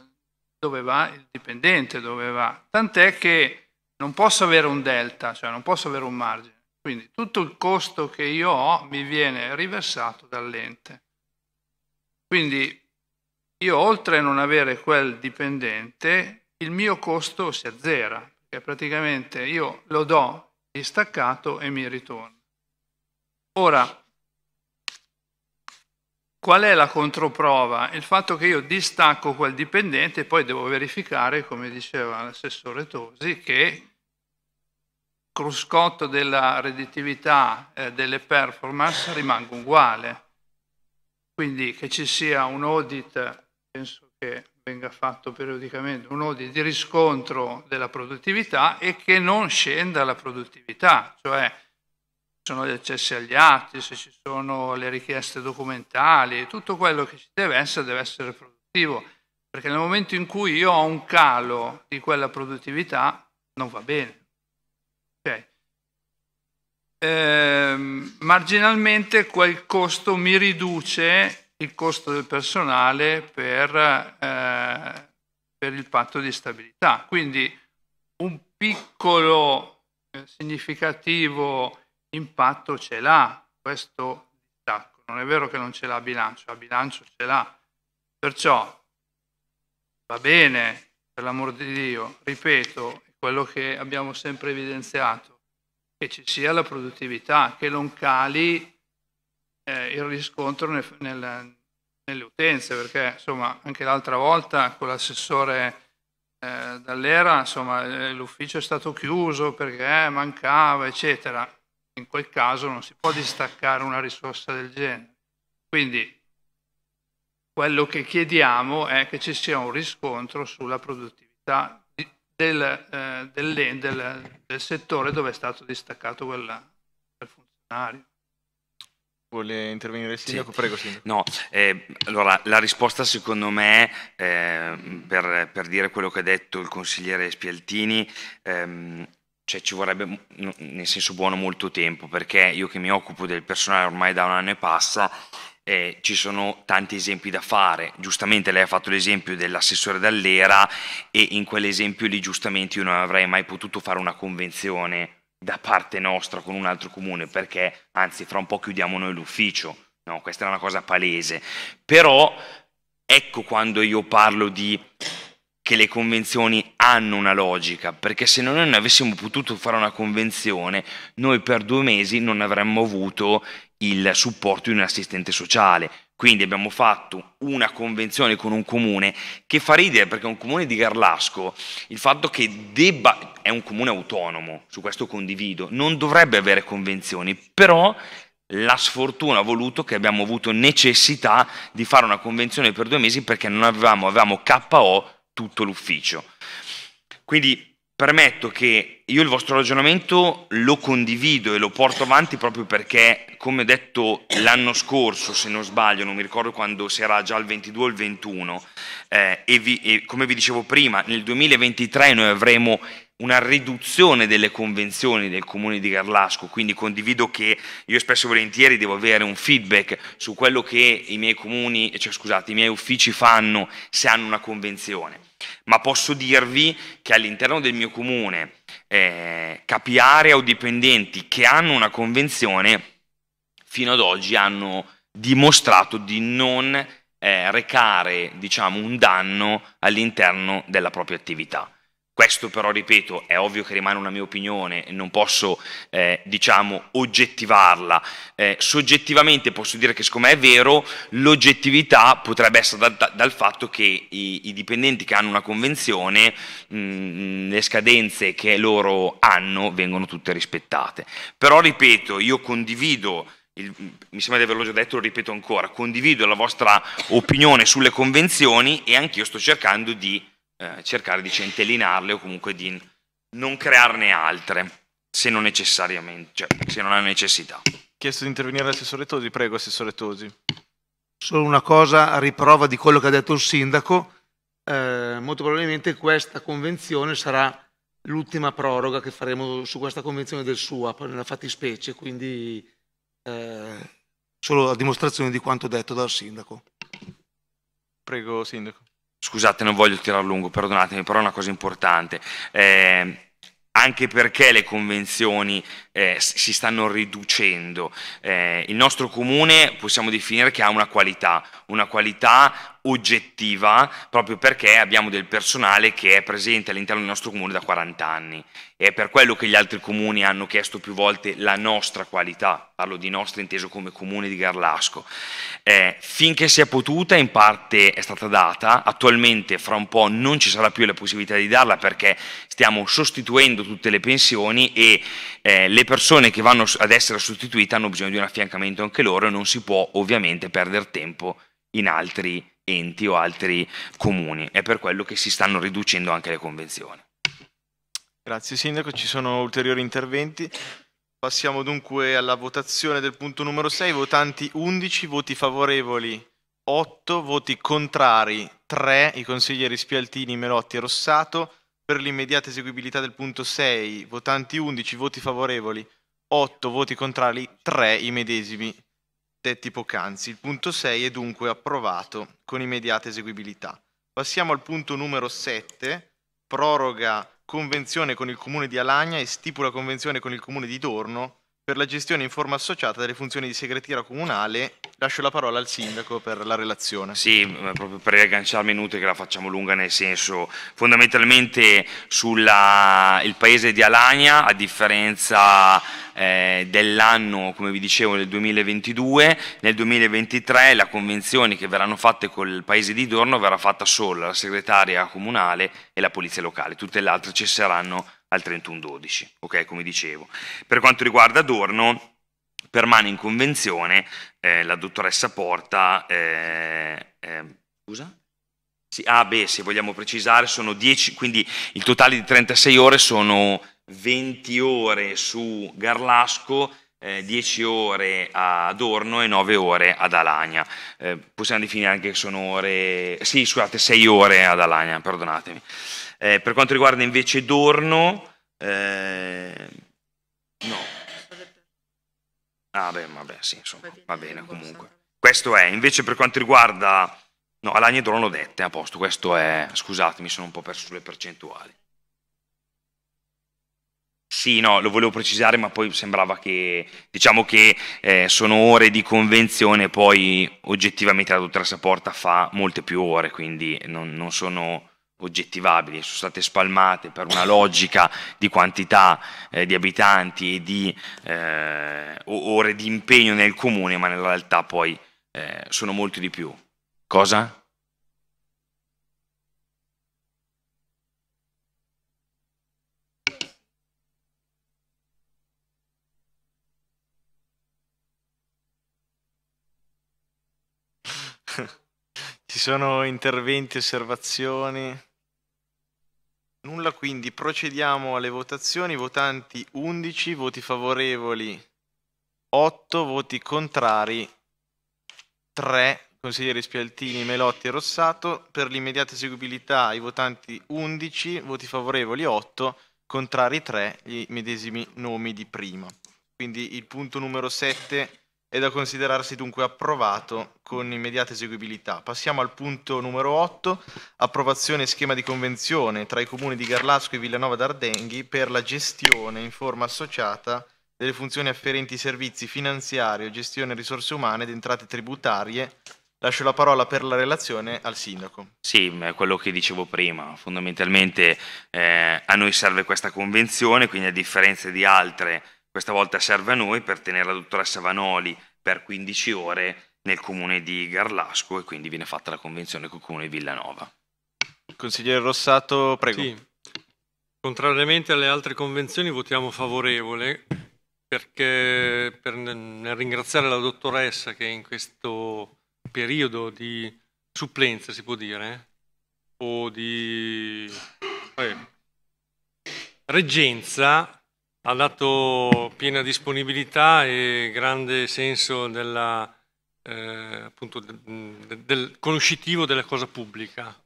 dove va il dipendente, dove va. Tant'è che non posso avere un delta, cioè non posso avere un margine. Quindi tutto il costo che io ho mi viene riversato dall'ente. Quindi io oltre a non avere quel dipendente, il mio costo si azzera, perché praticamente io lo do distaccato e mi ritorno. Ora, qual è la controprova? Il fatto che io distacco quel dipendente e poi devo verificare, come diceva l'assessore Tosi, che cruscotto della redditività eh, delle performance rimanga uguale. Quindi che ci sia un audit, penso che venga fatto periodicamente un audit di riscontro della produttività e che non scenda la produttività, cioè ci sono gli accessi agli atti, se ci sono le richieste documentali, tutto quello che ci deve essere deve essere produttivo, perché nel momento in cui io ho un calo di quella produttività non va bene. Okay. Eh, marginalmente quel costo mi riduce il costo del personale per, eh, per il patto di stabilità. Quindi un piccolo eh, significativo impatto ce l'ha questo distacco. Non è vero che non ce l'ha a bilancio, a bilancio ce l'ha. Perciò va bene, per l'amor di Dio, ripeto, quello che abbiamo sempre evidenziato, che ci sia la produttività, che non cali eh, il riscontro nel, nel, nelle utenze, perché insomma anche l'altra volta con l'assessore eh, dall'era insomma, eh, l'ufficio è stato chiuso perché mancava, eccetera. In quel caso non si può distaccare una risorsa del genere. Quindi quello che chiediamo è che ci sia un riscontro sulla produttività del, eh, del, del, del settore dove è stato distaccato quella, quel funzionario. Vuole intervenire il sindaco? Sì. Prego, sindaco. No, eh, allora la risposta secondo me, eh, per, per, dire quello che ha detto il consigliere Spialtini, ehm, cioè ci vorrebbe nel senso buono molto tempo perché io che mi occupo del personale ormai da un anno e passa eh, ci sono tanti esempi da fare. Giustamente lei ha fatto l'esempio dell'assessore Dallera e in quell'esempio lì giustamente io non avrei mai potuto fare una convenzione da parte nostra con un altro comune, perché anzi fra un po' chiudiamo noi l'ufficio, no, questa è una cosa palese, però ecco quando io parlo di che le convenzioni hanno una logica, perché se noi non avessimo potuto fare una convenzione, noi per due mesi non avremmo avuto il supporto di un assistente sociale, quindi abbiamo fatto una convenzione con un comune che fa ridere perché un comune di Garlasco, il fatto che debba, è un comune autonomo, su questo condivido, non dovrebbe avere convenzioni, però la sfortuna ha voluto che abbiamo avuto necessità di fare una convenzione per due mesi perché non avevamo, avevamo KO tutto l'ufficio. Quindi permetto che io il vostro ragionamento lo condivido e lo porto avanti proprio perché, come ho detto l'anno scorso, se non sbaglio, non mi ricordo quando si era già il 22 o il 21, eh, e, vi, e come vi dicevo prima, nel 2023 noi avremo una riduzione delle convenzioni del comune di Garlasco, quindi condivido che io spesso e volentieri devo avere un feedback su quello che i miei comuni, cioè, scusate, i miei uffici fanno se hanno una convenzione ma posso dirvi che all'interno del mio comune eh, capi area o dipendenti che hanno una convenzione fino ad oggi hanno dimostrato di non eh, recare diciamo, un danno all'interno della propria attività. Questo però, ripeto, è ovvio che rimane una mia opinione, non posso, eh, diciamo, oggettivarla. Eh, soggettivamente posso dire che, siccome è vero, l'oggettività potrebbe essere da, da, dal fatto che i, i, dipendenti che hanno una convenzione, mh, mm, le scadenze che loro hanno vengono tutte rispettate. Però, ripeto, io condivido... Il, mi sembra di averlo già detto, lo ripeto ancora, condivido la vostra opinione sulle convenzioni e anch'io sto cercando di eh, cercare di centellinarle o comunque di non crearne altre, se non necessariamente, cioè se non ha necessità. Chiesto di intervenire l'assessore Tosi, prego assessore Tosi. Solo una cosa a riprova di quello che ha detto il sindaco, eh, molto probabilmente questa convenzione sarà l'ultima proroga che faremo su questa convenzione del SUA, nella fattispecie, quindi eh, solo a dimostrazione di quanto detto dal sindaco. Prego, sindaco. Scusate, non voglio tirare a lungo, perdonatemi, però è una cosa importante. Eh, anche perché le convenzioni eh, si stanno riducendo. Eh, il nostro comune possiamo definire che ha una qualità, una qualità oggettiva proprio perché abbiamo del personale che è presente all'interno del nostro comune da 40 anni. E è per quello che gli altri comuni hanno chiesto più volte la nostra qualità, parlo di nostra inteso come comune di Garlasco. Eh, finché si è potuta, in parte è stata data, attualmente fra un po' non ci sarà più la possibilità di darla perché stiamo sostituendo tutte le pensioni e eh, le le persone che vanno ad essere sostituite hanno bisogno di un affiancamento anche loro e non si può ovviamente perdere tempo in altri enti o altri comuni. È per quello che si stanno riducendo anche le convenzioni. Grazie Sindaco, ci sono ulteriori interventi. Passiamo dunque alla votazione del punto numero 6, votanti 11, voti favorevoli 8, voti contrari 3, i consiglieri Spialtini, Melotti e Rossato, per l'immediata eseguibilità del punto 6, votanti 11, voti favorevoli, 8 voti contrari, 3 i medesimi detti poc'anzi. Il punto 6 è dunque approvato con immediata eseguibilità. Passiamo al punto numero 7, proroga convenzione con il comune di Alagna e stipula convenzione con il comune di Dorno per la gestione in forma associata delle funzioni di segretiera comunale, lascio la parola al sindaco per la relazione. Sì, eh, proprio per riagganciarmi inutile che la facciamo lunga nel senso, fondamentalmente sulla, il paese di Alagna, a differenza eh, dell'anno, come vi dicevo, del 2022, nel 2023 la convenzione che verranno fatte col paese di Dorno verrà fatta solo la segretaria comunale e la polizia locale, tutte le altre cesseranno al 31-12, ok? Come dicevo. Per quanto riguarda Adorno, permane in convenzione eh, la dottoressa Porta, eh, eh, scusa? Sì, ah beh, se vogliamo precisare, sono 10, quindi il totale di 36 ore sono 20 ore su Garlasco, 10 eh, ore a Adorno e 9 ore ad Alagna. Eh, possiamo definire anche che sono ore... Sì, scusate, 6 ore ad Alagna, perdonatemi. Eh, per quanto riguarda invece Dorno, eh, no. Ah beh, vabbè, sì, insomma, va bene comunque. Questo è, invece per quanto riguarda... No, Alagna e Dorno l'ho dette, a posto, questo è... Scusatemi, sono un po' perso sulle percentuali. Sì, no, lo volevo precisare, ma poi sembrava che, diciamo che eh, sono ore di convenzione, poi oggettivamente la dottoressa Porta fa molte più ore, quindi non, non sono oggettivabili, sono state spalmate per una logica di quantità eh, di abitanti e di eh, ore di impegno nel comune, ma nella realtà poi eh, sono molto di più. Cosa? Ci sono interventi, osservazioni? Nulla quindi, procediamo alle votazioni, votanti 11, voti favorevoli 8, voti contrari 3, consiglieri Spialtini, Melotti e Rossato, per l'immediata eseguibilità i votanti 11, voti favorevoli 8, contrari 3, i medesimi nomi di prima. Quindi il punto numero 7 è da considerarsi dunque approvato con immediata eseguibilità. Passiamo al punto numero 8, approvazione schema di convenzione tra i comuni di Garlasco e Villanova d'Ardenghi per la gestione in forma associata delle funzioni afferenti ai servizi finanziario, gestione risorse umane ed entrate tributarie. Lascio la parola per la relazione al sindaco. Sì, è quello che dicevo prima, fondamentalmente eh, a noi serve questa convenzione, quindi a differenza di altre questa volta serve a noi per tenere la dottoressa Vanoli per 15 ore nel comune di Garlasco e quindi viene fatta la convenzione col comune di Villanova. Consigliere Rossato, prego. Sì. Contrariamente alle altre convenzioni votiamo favorevole perché per, nel ringraziare la dottoressa che in questo periodo di supplenza si può dire eh, o di eh, reggenza ha dato piena disponibilità e grande senso della, eh, appunto, del, del conoscitivo della cosa pubblica. A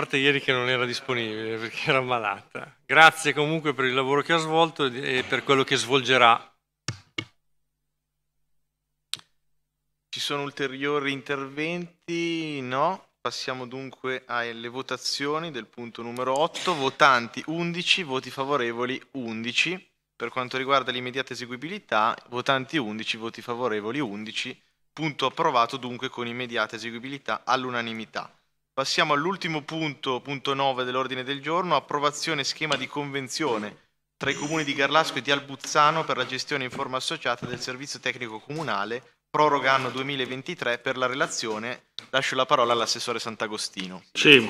parte ieri che non era disponibile perché era malata. Grazie comunque per il lavoro che ha svolto e per quello che svolgerà. Ci sono ulteriori interventi? No? Passiamo dunque alle votazioni del punto numero 8, votanti 11, voti favorevoli 11. Per quanto riguarda l'immediata eseguibilità, votanti 11, voti favorevoli 11, punto approvato dunque con immediata eseguibilità all'unanimità. Passiamo all'ultimo punto, punto 9 dell'ordine del giorno, approvazione schema di convenzione tra i comuni di Garlasco e di Albuzzano per la gestione in forma associata del servizio tecnico comunale proroga anno 2023 per la relazione. Lascio la parola all'assessore Sant'Agostino. Sì.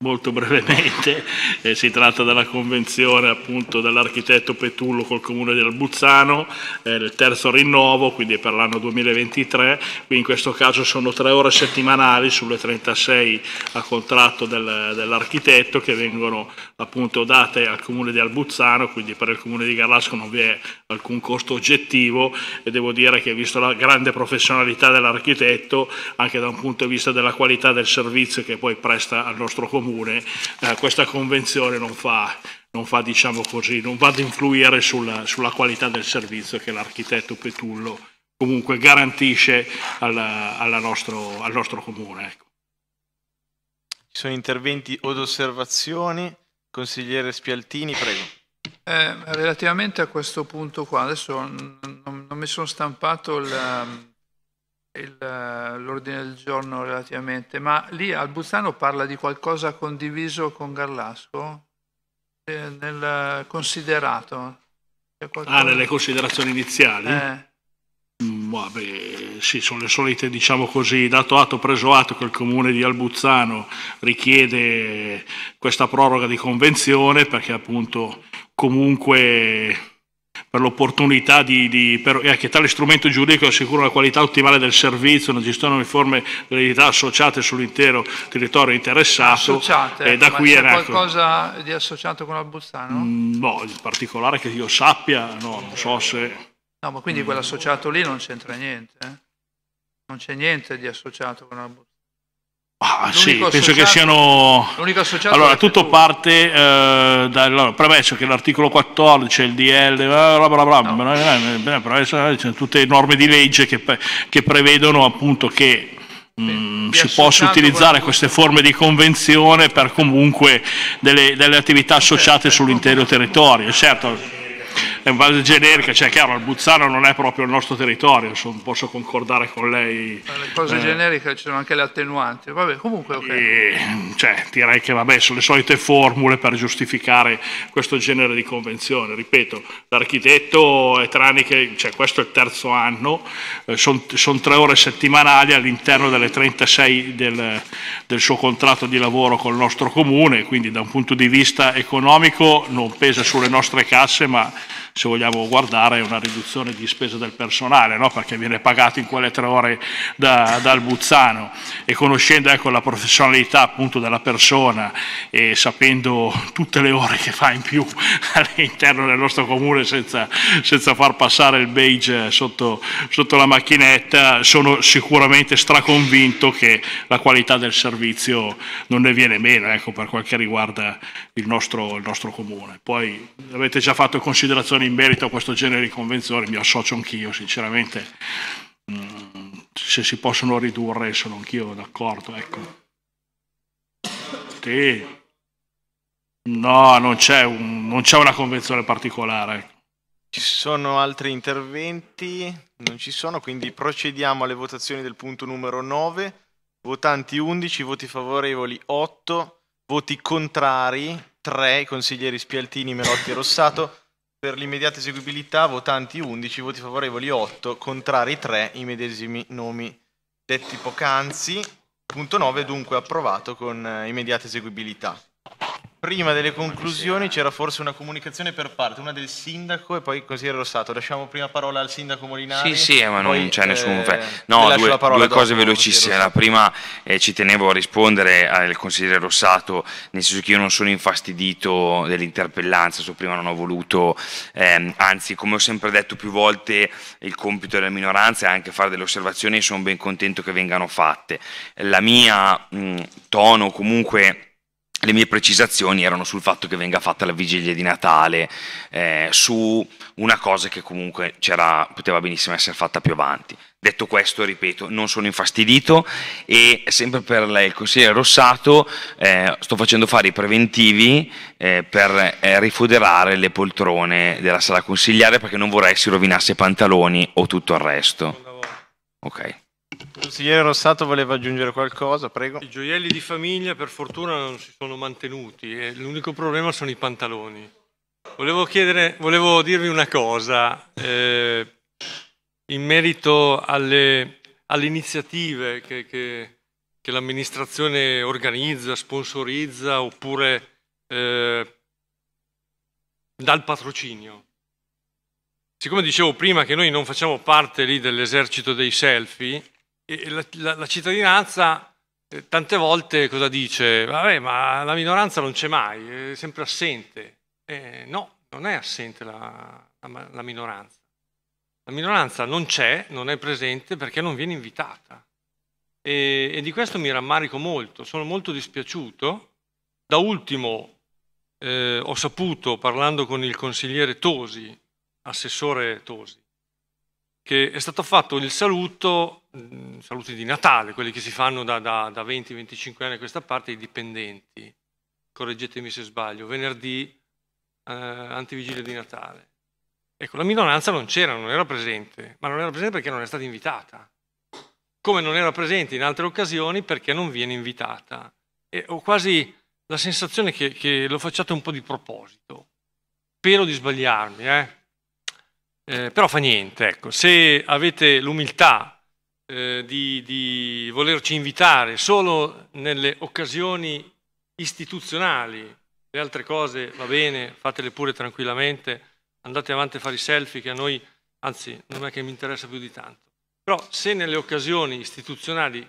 Molto brevemente, eh, si tratta della convenzione appunto dell'architetto Petullo col comune del Buzzano, eh, il terzo rinnovo, quindi per l'anno 2023, quindi in questo caso sono tre ore settimanali sulle 36 a contratto del, dell'architetto che vengono appunto date al comune di Albuzzano, quindi per il comune di Garlasco non vi è alcun costo oggettivo e devo dire che visto la grande professionalità dell'architetto, anche da un punto di vista della qualità del servizio che poi presta al nostro comune, comune, eh, questa convenzione non fa, non, fa, diciamo così, non va ad influire sulla, sulla qualità del servizio che l'architetto Petullo comunque garantisce alla, alla nostro, al nostro comune. Ecco. Ci sono interventi o osservazioni? Consigliere Spialtini, prego. Eh, relativamente a questo punto qua, adesso non, non mi sono stampato la eh, l'ordine del giorno relativamente, ma lì Albuzzano parla di qualcosa condiviso con Garlasco eh, nel considerato. Ah, nelle considerazioni iniziali? Eh. Mm, vabbè, sì, sono le solite, diciamo così, dato atto, preso atto che il comune di Albuzzano richiede questa proroga di convenzione perché appunto comunque per l'opportunità di, di per, eh, che tale strumento giuridico assicura la qualità ottimale del servizio, non ci sono uniforme delle entità associate sull'intero territorio interessato. Associate, eh, da qui è nato. Ecco. qualcosa di associato con Albuzzano? Mm, no, boh, in particolare che io sappia, no, non so se... No, ma quindi mm. quell'associato lì non c'entra niente, eh? non c'è niente di associato con la Bustano? Ah, sì, penso che siano... Allora, tutto tu. parte eh, da, allora, premesso che l'articolo 14, il DL, eh, bla bla bla, no. eh, premesso, cioè, tutte norme di legge che, che prevedono appunto che Mm, si possa utilizzare queste forme di convenzione per comunque delle, delle attività associate certo, certo. sull'intero territorio. Certo, è un vaso generica, cioè chiaro, il Buzzano non è proprio il nostro territorio, posso concordare con lei. Eh, le cose eh, generiche ci sono anche le attenuanti, vabbè, comunque ok. E, cioè, direi che vabbè, sono le solite formule per giustificare questo genere di convenzione, ripeto, l'architetto è tranne che, cioè questo è il terzo anno, eh, sono son tre ore settimanali all'interno delle 36 del, del suo contratto di lavoro col nostro comune, quindi da un punto di vista economico non pesa sulle nostre casse, ma se vogliamo guardare una riduzione di spese del personale, no? perché viene pagato in quelle tre ore da, dal Buzzano e conoscendo ecco, la professionalità appunto della persona e sapendo tutte le ore che fa in più all'interno del nostro comune senza, senza far passare il beige sotto, sotto la macchinetta, sono sicuramente straconvinto che la qualità del servizio non ne viene meno ecco, per quel che riguarda il nostro, il nostro comune. Poi avete già fatto considerazioni in merito a questo genere di convenzioni mi associo anch'io, sinceramente mm, se si possono ridurre sono anch'io d'accordo. Ecco. Sì. No, non c'è, un, non c'è, una convenzione particolare. Ecco. Ci sono altri interventi? Non ci sono, quindi procediamo alle votazioni del punto numero 9. Votanti 11, voti favorevoli 8, voti contrari 3, consiglieri Spialtini, Melotti e Rossato. Per l'immediata eseguibilità, votanti 11, voti favorevoli 8, contrari 3, i medesimi nomi detti poc'anzi. Punto 9 dunque approvato con eh, immediata eseguibilità prima delle conclusioni c'era forse una comunicazione per parte, una del sindaco e poi così era lo stato. Lasciamo prima parola al sindaco Molinari. Sì, sì, eh, ma non c'è nessun... Eh, no, due, due cose velocissime. La prima eh, ci tenevo a rispondere al consigliere Rossato, nel senso che io non sono infastidito dell'interpellanza, so prima non ho voluto, ehm, anzi come ho sempre detto più volte, il compito della minoranza è anche fare delle osservazioni e sono ben contento che vengano fatte. La mia mh, tono comunque le mie precisazioni erano sul fatto che venga fatta la vigilia di Natale, eh, su una cosa che comunque poteva benissimo essere fatta più avanti. Detto questo, ripeto, non sono infastidito e sempre per lei, il consigliere Rossato eh, sto facendo fare i preventivi eh, per eh, rifoderare le poltrone della sala consigliare perché non vorrei si rovinasse i pantaloni o tutto il resto. Ok. Consigliere Rossato voleva aggiungere qualcosa, prego. I gioielli di famiglia per fortuna non si sono mantenuti e l'unico problema sono i pantaloni. Volevo, chiedere, volevo dirvi una cosa eh, in merito alle, alle iniziative che, che, che l'amministrazione organizza, sponsorizza oppure eh, dal patrocinio. Siccome dicevo prima che noi non facciamo parte lì dell'esercito dei selfie, la, la, la cittadinanza eh, tante volte cosa dice? Vabbè, ma la minoranza non c'è mai, è sempre assente. Eh, no, non è assente la, la minoranza. La minoranza non c'è, non è presente perché non viene invitata. E, e, di questo mi rammarico molto, sono molto dispiaciuto. Da ultimo eh, ho saputo, parlando con il consigliere Tosi, assessore Tosi, che è stato fatto il saluto Mm, saluti di Natale, quelli che si fanno da, da, da 20-25 anni a questa parte, i dipendenti, correggetemi se sbaglio, venerdì eh, antivigilia di Natale. Ecco, la minoranza non c'era, non era presente, ma non era presente perché non è stata invitata. Come non era presente in altre occasioni perché non viene invitata. E ho quasi la sensazione che, che lo facciate un po' di proposito. Spero di sbagliarmi, eh? Eh, però fa niente, ecco. Se avete l'umiltà eh, di, di volerci invitare solo nelle occasioni istituzionali, le altre cose va bene, fatele pure tranquillamente, andate avanti a fare i selfie che a noi, anzi non è che mi interessa più di tanto. Però se nelle occasioni istituzionali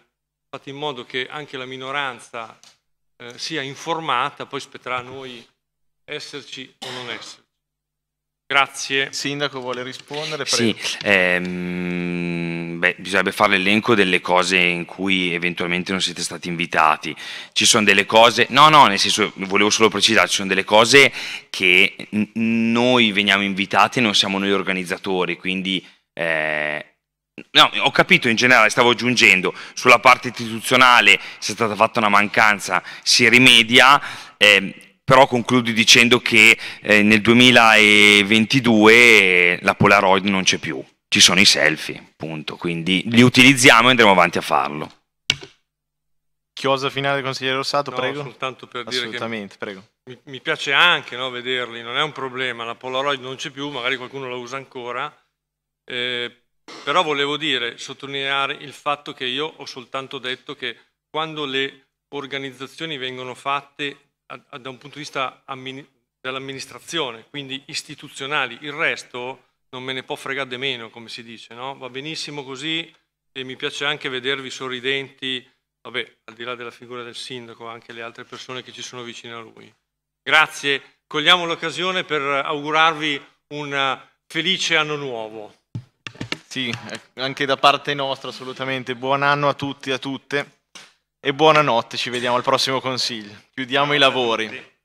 fate in modo che anche la minoranza eh, sia informata, poi spetterà a noi esserci o non esserci. Grazie. sindaco vuole rispondere? Prego. Sì, ehm, beh, bisognerebbe fare l'elenco delle cose in cui eventualmente non siete stati invitati. Ci sono delle cose, no, no, nel senso, volevo solo precisare, ci sono delle cose che noi veniamo invitati e non siamo noi organizzatori, quindi... Eh, no, ho capito in generale, stavo aggiungendo, sulla parte istituzionale se è stata fatta una mancanza, si rimedia, eh, però concludi dicendo che eh, nel 2022 eh, la Polaroid non c'è più, ci sono i selfie, punto, quindi li utilizziamo e andremo avanti a farlo. Chiosa finale, consigliere Rossato, no, prego. Soltanto per dire che prego. Mi, mi piace anche no, vederli, non è un problema, la Polaroid non c'è più, magari qualcuno la usa ancora, eh, però volevo dire, sottolineare il fatto che io ho soltanto detto che quando le organizzazioni vengono fatte da un punto di vista dell'amministrazione, quindi istituzionali, il resto non me ne può fregare di meno, come si dice, no? va benissimo così e mi piace anche vedervi sorridenti, vabbè, al di là della figura del sindaco, anche le altre persone che ci sono vicine a lui. Grazie, cogliamo l'occasione per augurarvi un felice anno nuovo. Sì, anche da parte nostra assolutamente. Buon anno a tutti e a tutte e buonanotte, ci vediamo al prossimo consiglio. Chiudiamo i lavori.